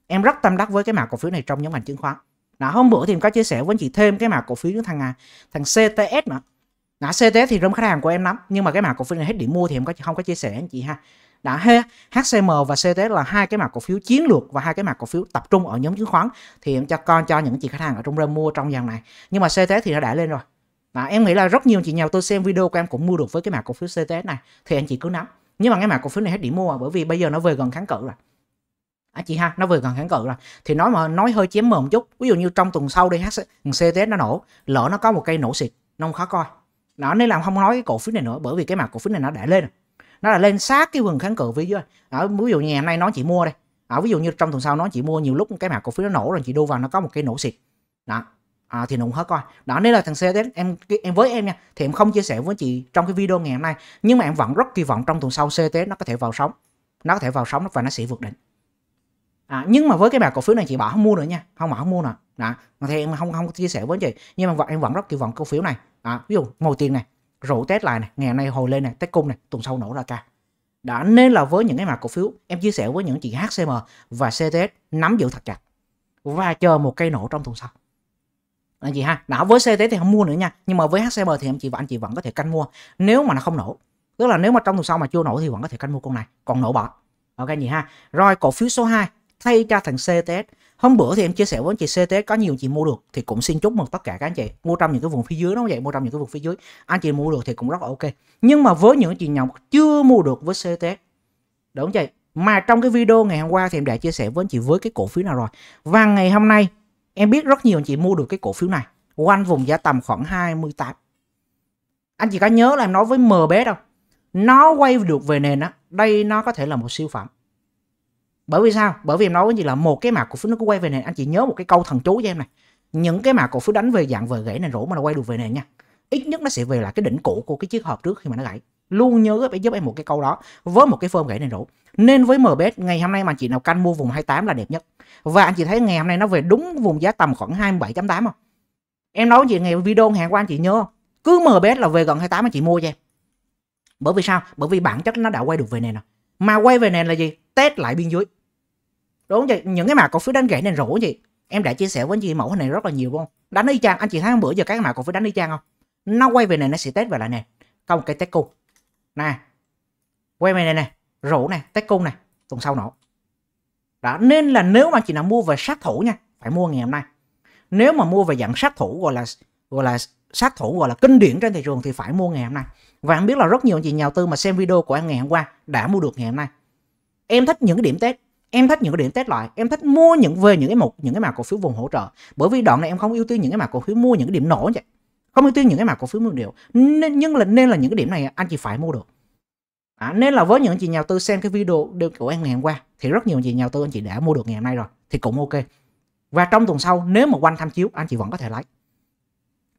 Speaker 1: em rất tâm đắc với cái mã cổ phiếu này trong nhóm ngành chứng khoán đó, hôm bữa thì em có chia sẻ với anh chị thêm cái mã cổ phiếu thằng à, thằng CTS nữa đó, CTS thì rơm khách hàng của em lắm nhưng mà cái mã cổ phiếu này hết điểm mua thì em có không có chia sẻ anh chị ha đã hết HCM và CTS là hai cái mặt cổ phiếu chiến lược và hai cái mặt cổ phiếu tập trung ở nhóm chứng khoán thì em cho con cho những chị khách hàng ở trong rơ mua trong dàn này nhưng mà CTS thì nó đã lên rồi mà em nghĩ là rất nhiều chị nhau tôi xem video của em cũng mua được với cái mặt cổ phiếu CTS này thì anh chị cứ nắm nhưng mà cái mặt cổ phiếu này hết điểm mua à, bởi vì bây giờ nó về gần kháng cự rồi à, chị ha nó về gần kháng cự rồi thì nói mà nói hơi chém mồm chút ví dụ như trong tuần sau đi CTS nó nổ lỡ nó có một cây nổ xịt nó không khó coi đó nên làm không nói cái cổ phiếu này nữa bởi vì cái mặt cổ phiếu này nó đã lên rồi nó là lên sát cái vùng kháng cự phía dưới ở ví dụ như ngày hôm nay nó chỉ mua đây ở ví dụ như trong tuần sau nó chỉ mua nhiều lúc cái mã cổ phiếu nó nổ rồi chị đu vào nó có một cái nổ xịt đó à, thì nó hết coi đó nếu là thằng CTS em em với em nha thì em không chia sẻ với chị trong cái video ngày hôm nay nhưng mà em vẫn rất kỳ vọng trong tuần sau CTS nó có thể vào sóng nó có thể vào sóng và nó sẽ vượt đỉnh à, nhưng mà với cái mã cổ phiếu này chị bảo không mua nữa nha không bảo không mua nữa đó thì em không không chia sẻ với chị nhưng mà em vẫn rất kỳ vọng cổ phiếu này à, ví dụ màu tiền này rủ test lại này ngày hôm nay hồi lên này test cung này tuần sau nổ ra ca đã nên là với những cái mặt cổ phiếu em chia sẻ với những chị HCM và CTS nắm giữ thật chặt và chờ một cây nổ trong tuần sau anh chị ha đã với CTS thì không mua nữa nha nhưng mà với HCM thì em chị và anh chị vẫn có thể canh mua nếu mà nó không nổ tức là nếu mà trong tuần sau mà chưa nổ thì vẫn có thể canh mua con này còn nổ bỏ ok gì ha rồi cổ phiếu số 2 thay cho thằng CTS hôm bữa thì em chia sẻ với anh chị CT có nhiều chị mua được thì cũng xin chúc mừng tất cả các anh chị mua trong những cái vùng phía dưới đó vậy mua trong những cái vùng phía dưới anh chị mua được thì cũng rất là ok nhưng mà với những chị nhỏ chưa mua được với CT đúng vậy mà trong cái video ngày hôm qua thì em đã chia sẻ với anh chị với cái cổ phiếu nào rồi và ngày hôm nay em biết rất nhiều anh chị mua được cái cổ phiếu này quanh vùng giá tầm khoảng 28 anh chị có nhớ là em nói với MB đâu nó quay được về nền á đây nó có thể là một siêu phẩm bởi vì sao bởi vì em nói với chị là một cái mã cổ phiếu nó cứ quay về nền anh chị nhớ một cái câu thần chú cho em này những cái mã cổ phiếu đánh về dạng về gãy nền rổ mà nó quay được về nền nha ít nhất nó sẽ về là cái đỉnh cũ của cái chiếc hộp trước khi mà nó gãy luôn nhớ các giúp em một cái câu đó với một cái phơm gãy nền rổ, nên với MBS ngày hôm nay mà chị nào canh mua vùng 28 là đẹp nhất và anh chị thấy ngày hôm nay nó về đúng vùng giá tầm khoảng 27.8 không em nói với chị ngày video hàng qua anh chị nhớ không cứ MBS là về gần 28 anh chị mua cho em bởi vì sao bởi vì bản chất nó đã quay được về nền rồi mà quay về nền là gì test lại biên dưới đúng không chị những cái mã cổ phiếu đánh gãy nền rũ chị em đã chia sẻ với anh chị mẫu hình này rất là nhiều luôn đánh đi chang anh chị thấy hôm bữa giờ các mã cổ phiếu đánh đi chang không nó quay về này nó sẽ test về lại nè không cái test cung nè quay về này nè rũ nè test cung nè tuần sau nổ đó nên là nếu mà chị nào mua về sát thủ nha phải mua ngày hôm nay nếu mà mua về dạng sát thủ gọi là gọi là sát thủ gọi là kinh điển trên thị trường thì phải mua ngày hôm nay và em biết là rất nhiều anh chị nhà đầu tư mà xem video của em ngày hôm qua đã mua được ngày hôm nay em thích những điểm test em thích những cái điểm test lại em thích mua những về những cái một những cái mã cổ phiếu vùng hỗ trợ bởi vì đoạn này em không ưu tiên những cái mã cổ phiếu mua những cái điểm nổ vậy không ưu tiên những cái mã cổ phiếu mua điều nên, nhưng là nên là những cái điểm này anh chị phải mua được à, nên là với những chị nhà tư xem cái video đều của em ngày hôm qua thì rất nhiều chị nhà tư anh chị đã mua được ngày hôm nay rồi thì cũng ok và trong tuần sau nếu mà quanh tham chiếu anh chị vẫn có thể lấy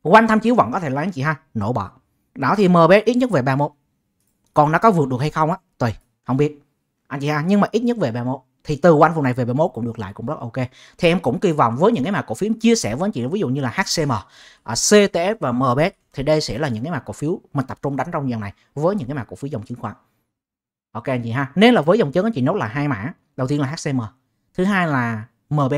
Speaker 1: quanh tham chiếu vẫn có thể lấy anh chị ha nổ bọ đó thì MB ít nhất về 31 còn nó có vượt được hay không á tùy không biết anh chị ha nhưng mà ít nhất về 31 thì từ quanh vùng này về 71 cũng được lại cũng rất ok thì em cũng kỳ vọng với những cái mã cổ phiếu chia sẻ với anh chị ví dụ như là HCM à, ctf và MB thì đây sẽ là những cái mã cổ phiếu mà tập trung đánh trong dòng này với những cái mã cổ phiếu dòng chứng khoán ok anh chị ha nên là với dòng chứng anh chị nốt là hai mã đầu tiên là HCM thứ hai là MB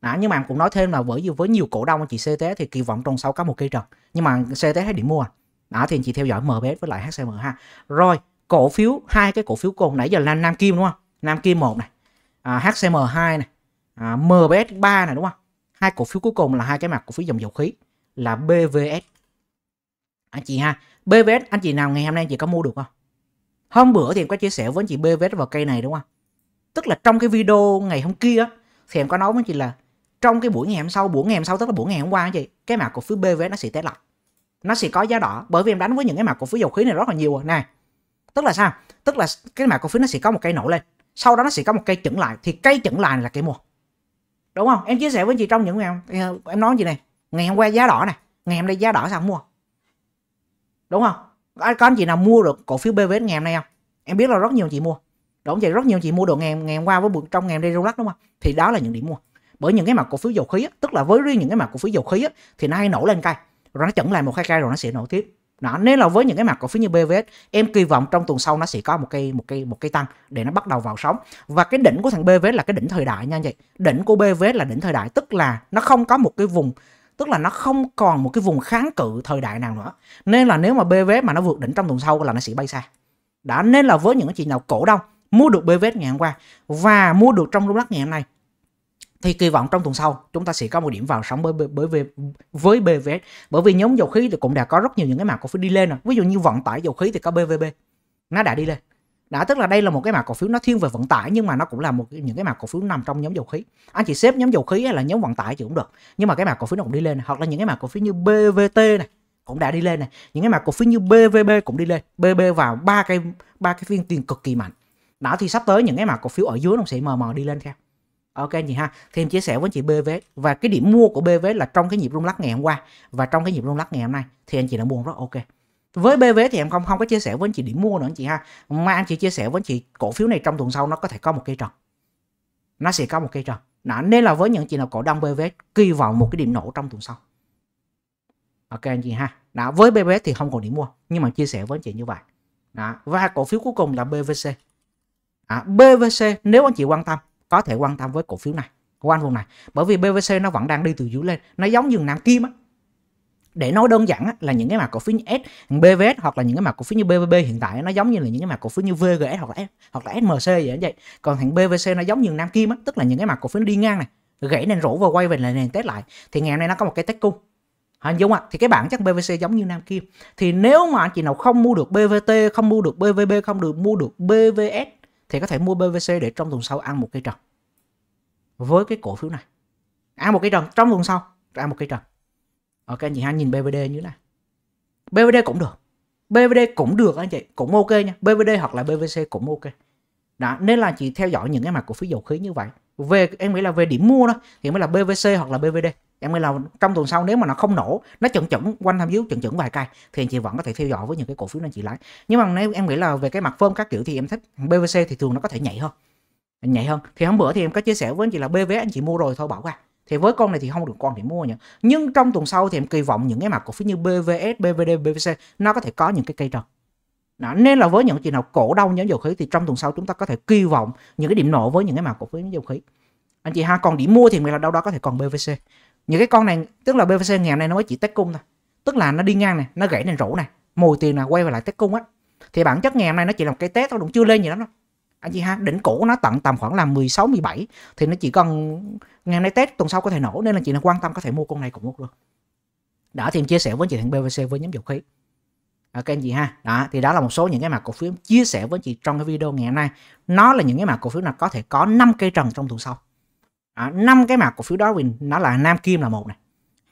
Speaker 1: đó, nhưng mà em cũng nói thêm là với với nhiều cổ đông anh chị CT thì kỳ vọng trong sau có một cây trần nhưng mà CT thấy điểm mua đó thì anh chị theo dõi MB với lại HCM ha rồi cổ phiếu hai cái cổ phiếu cùng nãy giờ là Nam Kim đúng không Nam Kim một này à, HCM2 này, à, MBS3 này đúng không? Hai cổ phiếu cuối cùng là hai cái mặt cổ phiếu dòng dầu khí là BVS. Anh chị ha, BVS anh chị nào ngày hôm nay chị có mua được không? Hôm bữa thì em có chia sẻ với anh chị BVS vào cây này đúng không? Tức là trong cái video ngày hôm kia thì em có nói với anh chị là trong cái buổi ngày hôm sau, buổi ngày hôm sau tức là buổi ngày hôm qua anh chị, cái mặt cổ phiếu BVS nó sẽ té lại. Nó sẽ có giá đỏ bởi vì em đánh với những cái mặt cổ phiếu dầu khí này rất là nhiều rồi. Này. Tức là sao? Tức là cái mặt cổ phiếu nó sẽ có một cây nổ lên sau đó nó sẽ có một cây chuẩn lại thì cây chuẩn lại là cây mua đúng không em chia sẻ với chị trong những ngày em nói gì này ngày hôm qua giá đỏ này ngày hôm nay giá đỏ sao mua đúng không có, có anh chị nào mua được cổ phiếu BVS ngày hôm nay không em biết là rất nhiều chị mua đúng vậy rất nhiều chị mua được ngày ngày hôm qua với bữa trong ngày hôm nay rung đúng không thì đó là những điểm mua bởi những cái mặt cổ phiếu dầu khí tức là với riêng những cái mặt cổ phiếu dầu khí thì nó hay nổ lên cây rồi nó chẩn lại một hai cây rồi nó sẽ nổ tiếp đó nếu là với những cái mặt cổ phiếu như BVS em kỳ vọng trong tuần sau nó sẽ có một cây một cây một cây tăng để nó bắt đầu vào sóng và cái đỉnh của thằng BVS là cái đỉnh thời đại nha anh chị đỉnh của BVS là đỉnh thời đại tức là nó không có một cái vùng tức là nó không còn một cái vùng kháng cự thời đại nào nữa nên là nếu mà BVS mà nó vượt đỉnh trong tuần sau là nó sẽ bay xa đã nên là với những cái chị nào cổ đông mua được BVS ngày hôm qua và mua được trong lúc lắc ngày hôm nay thì kỳ vọng trong tuần sau chúng ta sẽ có một điểm vào sóng bởi bởi vì với BVS bởi vì nhóm dầu khí thì cũng đã có rất nhiều những cái mã cổ phiếu đi lên rồi ví dụ như vận tải dầu khí thì có BVB nó đã đi lên đã tức là đây là một cái mã cổ phiếu nó thiên về vận tải nhưng mà nó cũng là một những cái mã cổ phiếu nằm trong nhóm dầu khí anh chị xếp nhóm dầu khí hay là nhóm vận tải thì cũng được nhưng mà cái mã cổ phiếu nó cũng đi lên hoặc là những cái mã cổ phiếu như BVT này cũng đã đi lên này những cái mã cổ phiếu như BVB cũng đi lên BB vào ba cái ba cái phiên tiền cực kỳ mạnh đã thì sắp tới những cái mã cổ phiếu ở dưới nó sẽ mờ mờ đi lên theo ok chị ha thì em chia sẻ với chị bv và cái điểm mua của bv là trong cái nhịp rung lắc ngày hôm qua và trong cái nhịp rung lắc ngày hôm nay thì anh chị đã mua rất ok với BV thì em không không có chia sẻ với chị điểm mua nữa anh chị ha mà anh chị chia sẻ với chị cổ phiếu này trong tuần sau nó có thể có một cây trần, nó sẽ có một cây trần. đó, nên là với những chị nào cổ đông BV kỳ vọng một cái điểm nổ trong tuần sau ok anh chị ha đó với BV thì không còn điểm mua nhưng mà chia sẻ với chị như vậy đó, và cổ phiếu cuối cùng là BVC đó, BVC nếu anh chị quan tâm có thể quan tâm với cổ phiếu này quanh vùng này bởi vì BVC nó vẫn đang đi từ dưới lên nó giống như Nam Kim á để nói đơn giản á, là những cái mặt cổ phiếu như S, BVS hoặc là những cái mặt cổ phiếu như BVB hiện tại nó giống như là những cái mặt cổ phiếu như VGS hoặc là S, hoặc là SMC vậy vậy. Còn thằng BVC nó giống như Nam Kim á, tức là những cái mặt cổ phiếu đi ngang này, gãy nền rổ và quay về lại nền test lại. Thì ngày hôm nay nó có một cái test cung. Hình dung ạ, à? thì cái bản chất BVC giống như Nam Kim. Thì nếu mà anh chị nào không mua được BVT, không mua được BVB, không được mua được BVS thì có thể mua BVC để trong tuần sau ăn một cây trần với cái cổ phiếu này ăn một cây trần trong tuần sau ăn một cây trần OK chị hai nhìn BVD như thế này BVD cũng được BVD cũng được anh chị cũng ok nha BVD hoặc là BVC cũng ok đó nên là chị theo dõi những cái mặt cổ phiếu dầu khí như vậy về em nghĩ là về điểm mua đó thì mới là BVC hoặc là BVD em nghĩ là trong tuần sau nếu mà nó không nổ nó chuẩn chuẩn quanh tham dưới chuẩn chuẩn vài cây thì anh chị vẫn có thể theo dõi với những cái cổ phiếu anh chị lái nhưng mà nếu em nghĩ là về cái mặt phơm các kiểu thì em thích bvc thì thường nó có thể nhảy hơn nhảy hơn thì hôm bữa thì em có chia sẻ với anh chị là bvs anh chị mua rồi thôi bảo qua thì với con này thì không được con để mua nhỉ nhưng trong tuần sau thì em kỳ vọng những cái mặt cổ phiếu như bvs bvd bvc nó có thể có những cái cây trần đó, nên là với những chị nào cổ đông nhóm dầu khí thì trong tuần sau chúng ta có thể kỳ vọng những cái điểm nổ với những cái mặt cổ phiếu nhóm dầu khí anh chị ha còn điểm mua thì mình là đâu đó có thể còn bvc những cái con này tức là bvc ngày nay nó mới chỉ test cung thôi tức là nó đi ngang này nó gãy nền rũ này mồi tiền là quay về lại test cung á thì bản chất ngày hôm nay nó chỉ là một cái test thôi cũng chưa lên gì đó đâu anh à, chị ha đỉnh cũ nó tận tầm khoảng là 16 17 thì nó chỉ cần ngày hôm nay test tuần sau có thể nổ nên là chị nên quan tâm có thể mua con này cũng được đã thì chia sẻ với chị thằng BVC với nhóm dầu khí ok anh chị ha đó thì đó là một số những cái mã cổ phiếu chia sẻ với chị trong cái video ngày hôm nay nó là những cái mã cổ phiếu nào có thể có 5 cây trần trong tuần sau À, năm à, cái mã cổ phiếu đó Darwin nó là Nam Kim là một này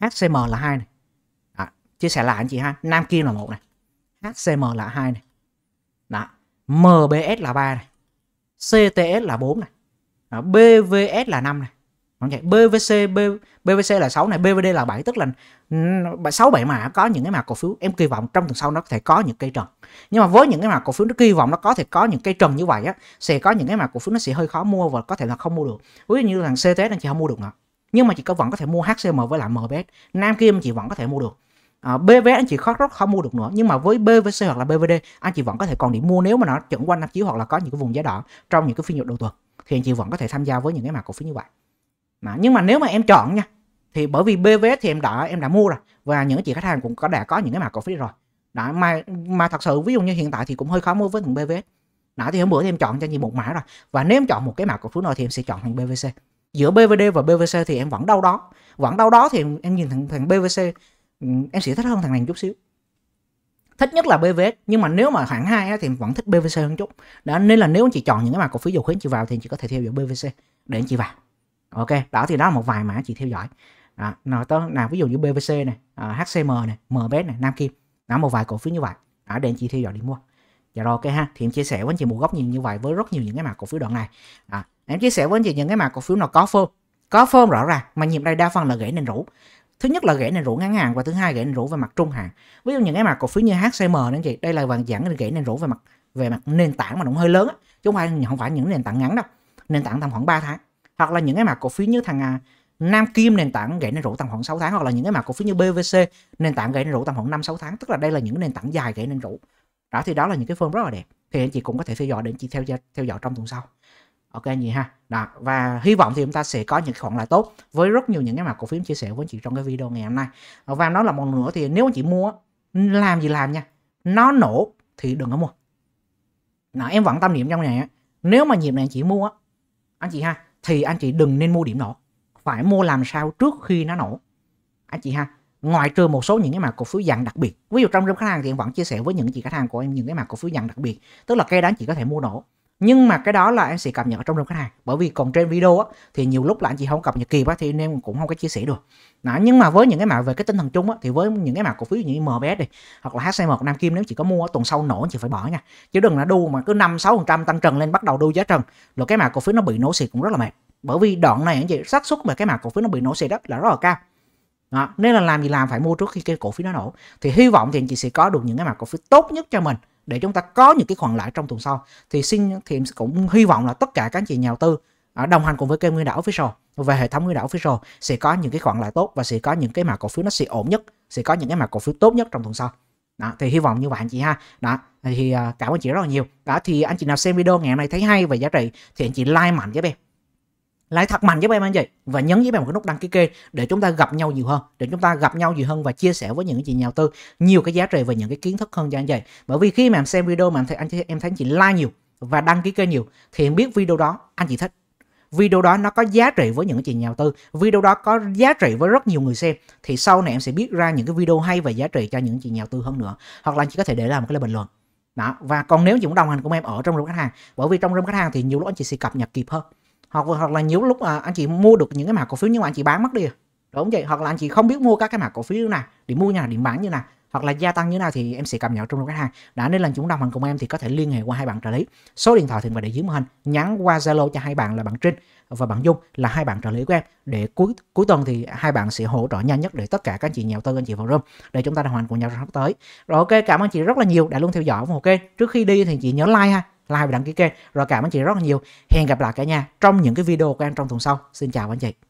Speaker 1: HCM là hai này à, chia sẻ lại anh chị ha Nam Kim là một này HCM là hai này đó. MBS là ba này CTS là bốn này đó. BVS là năm này Okay. BVC B, BVC là 6 này, BVD là 7 tức là 6 7 mà có những cái mặt cổ phiếu em kỳ vọng trong tuần sau nó có thể có những cây trần. Nhưng mà với những cái mặt cổ phiếu nó kỳ vọng nó có thể có những cây trần như vậy á sẽ có những cái mặt cổ phiếu nó sẽ hơi khó mua và có thể là không mua được. Ví dụ như thằng CTS anh chị không mua được nữa. Nhưng mà chị có vẫn có thể mua HCM với lại MBS. Nam Kim chị vẫn có thể mua được. À, ờ, BVS anh chị khó rất khó mua được nữa nhưng mà với BVC hoặc là BVD anh chị vẫn có thể còn điểm mua nếu mà nó chuẩn quanh năm chiếu hoặc là có những cái vùng giá đỏ trong những cái phiên nhật đầu tuần thì anh chị vẫn có thể tham gia với những cái mặt cổ phiếu như vậy đó. nhưng mà nếu mà em chọn nha thì bởi vì BVS thì em đã em đã mua rồi và những chị khách hàng cũng có đã có những cái mã cổ phiếu rồi đó mà mà thật sự ví dụ như hiện tại thì cũng hơi khó mua với thằng BVS đó thì hôm bữa thì em chọn cho chị một mã rồi và nếu em chọn một cái mã cổ phiếu nào thì em sẽ chọn thằng BVC giữa BVD và BVC thì em vẫn đâu đó vẫn đâu đó thì em, nhìn thằng thằng BVC ừ, em sẽ thích hơn thằng này một chút xíu thích nhất là BVS nhưng mà nếu mà hạng hai thì vẫn thích BVC hơn chút đó nên là nếu anh chị chọn những cái mã cổ phiếu dầu khí chị vào thì chị có thể theo dõi BVC để anh chị vào ok đó thì đó là một vài mã chị theo dõi đó, nói tới là ví dụ như BVC này à, HCM này MBS này Nam Kim đó một vài cổ phiếu như vậy đó để anh chị theo dõi đi mua dạ rồi ok ha thì em chia sẻ với anh chị một góc nhìn như vậy với rất nhiều những cái mã cổ phiếu đoạn này đó, em chia sẻ với anh chị những cái mã cổ phiếu nào có phơ, có phơm rõ ràng mà nhiệm đây đa phần là gãy nền rũ thứ nhất là gãy nền rũ ngắn hạn và thứ hai gãy nền rũ về mặt trung hạn ví dụ những cái mặt cổ phiếu như HCM đó anh chị đây là vàng dạng gãy nền rũ về mặt về mặt nền tảng mà nó hơi lớn chứ không phải không phải những nền tảng ngắn đâu nền tảng tầm khoảng 3 tháng hoặc là những cái mã cổ phiếu như thằng à, Nam Kim nền tảng gãy nên rủ tầm khoảng 6 tháng hoặc là những cái mã cổ phiếu như BVC nền tảng gãy nên rủ tầm khoảng 5 6 tháng, tức là đây là những nền tảng dài gãy nên rủ. Đó thì đó là những cái form rất là đẹp. Thì anh chị cũng có thể theo dõi để anh chị theo theo dõi trong tuần sau. Ok anh ha. Đó và hy vọng thì chúng ta sẽ có những khoản lại tốt với rất nhiều những cái mã cổ phiếu chia sẻ với anh chị trong cái video ngày hôm nay. Ờ, và nó là một nữa thì nếu anh chị mua làm gì làm nha. Nó nổ thì đừng có mua. Nào em vẫn tâm niệm trong này Nếu mà nhịp này anh chị mua anh chị ha thì anh chị đừng nên mua điểm nổ phải mua làm sao trước khi nó nổ anh chị ha ngoại trừ một số những cái mặt cổ phiếu dạng đặc biệt ví dụ trong room khách hàng thì em vẫn chia sẻ với những chị khách hàng của em những cái mặt cổ phiếu dạng đặc biệt tức là cây đó anh chị có thể mua nổ nhưng mà cái đó là anh sẽ cập nhật ở trong room khách hàng bởi vì còn trên video á, thì nhiều lúc là anh chị không cập nhật kịp á, thì anh em cũng không có chia sẻ được đó, nhưng mà với những cái mã về cái tinh thần chung á, thì với những cái mã cổ phiếu như MBS đi hoặc là HCM hoặc Nam Kim nếu chị có mua tuần sau nổ chị phải bỏ nha chứ đừng là đu mà cứ 5 6 trăm tăng trần lên bắt đầu đu giá trần rồi cái mã cổ phiếu nó bị nổ xịt cũng rất là mệt bởi vì đoạn này anh chị xác suất mà cái mã cổ phiếu nó bị nổ xịt đó là rất là cao đó, nên là làm gì làm phải mua trước khi cái cổ phiếu nó nổ thì hy vọng thì anh chị sẽ có được những cái mã cổ phiếu tốt nhất cho mình để chúng ta có những cái khoản lãi trong tuần sau thì xin thì em cũng hy vọng là tất cả các anh chị nhà đầu tư à, đồng hành cùng với kênh Nguyên Đảo Official về hệ thống Nguyên Đảo Official sẽ có những cái khoản lãi tốt và sẽ có những cái mã cổ phiếu nó sẽ ổn nhất sẽ có những cái mã cổ phiếu tốt nhất trong tuần sau đó, thì hy vọng như vậy anh chị ha đó thì à, cảm ơn chị rất là nhiều đó thì anh chị nào xem video ngày hôm nay thấy hay và giá trị thì anh chị like mạnh giúp em lại thật mạnh giúp em anh chị và nhấn giúp em một cái nút đăng ký kênh để chúng ta gặp nhau nhiều hơn để chúng ta gặp nhau nhiều hơn và chia sẻ với những chị nhà đầu tư nhiều cái giá trị và những cái kiến thức hơn cho anh chị bởi vì khi mà em xem video mà em thấy anh chị em thấy anh chị like nhiều và đăng ký kênh nhiều thì em biết video đó anh chị thích video đó nó có giá trị với những chị nhà đầu tư video đó có giá trị với rất nhiều người xem thì sau này em sẽ biết ra những cái video hay và giá trị cho những chị nhà đầu tư hơn nữa hoặc là anh chị có thể để lại một cái lời bình luận đó và còn nếu những đồng hành cùng em ở trong room khách hàng bởi vì trong room khách hàng thì nhiều lúc anh chị sẽ cập nhật kịp hơn hoặc hoặc là nhiều lúc à, anh chị mua được những cái mã cổ phiếu nhưng mà anh chị bán mất đi à. đúng không vậy hoặc là anh chị không biết mua các cái mã cổ phiếu nào để mua nhà nào để bán như nào hoặc là gia tăng như nào thì em sẽ cập nhật trong lúc hàng đã nên là chúng đồng hành cùng em thì có thể liên hệ qua hai bạn trợ lý số điện thoại thì mình để dưới màn hình nhắn qua zalo cho hai bạn là bạn trinh và bạn dung là hai bạn trợ lý của em để cuối cuối tuần thì hai bạn sẽ hỗ trợ nhanh nhất để tất cả các anh chị nhà tư anh chị vào room để chúng ta đồng hành cùng nhau trong sắp tới rồi ok cảm ơn chị rất là nhiều đã luôn theo dõi OK trước khi đi thì chị nhớ like ha like và đăng ký kênh rồi cảm ơn chị rất là nhiều hẹn gặp lại cả nhà trong những cái video của em trong tuần sau xin chào anh chị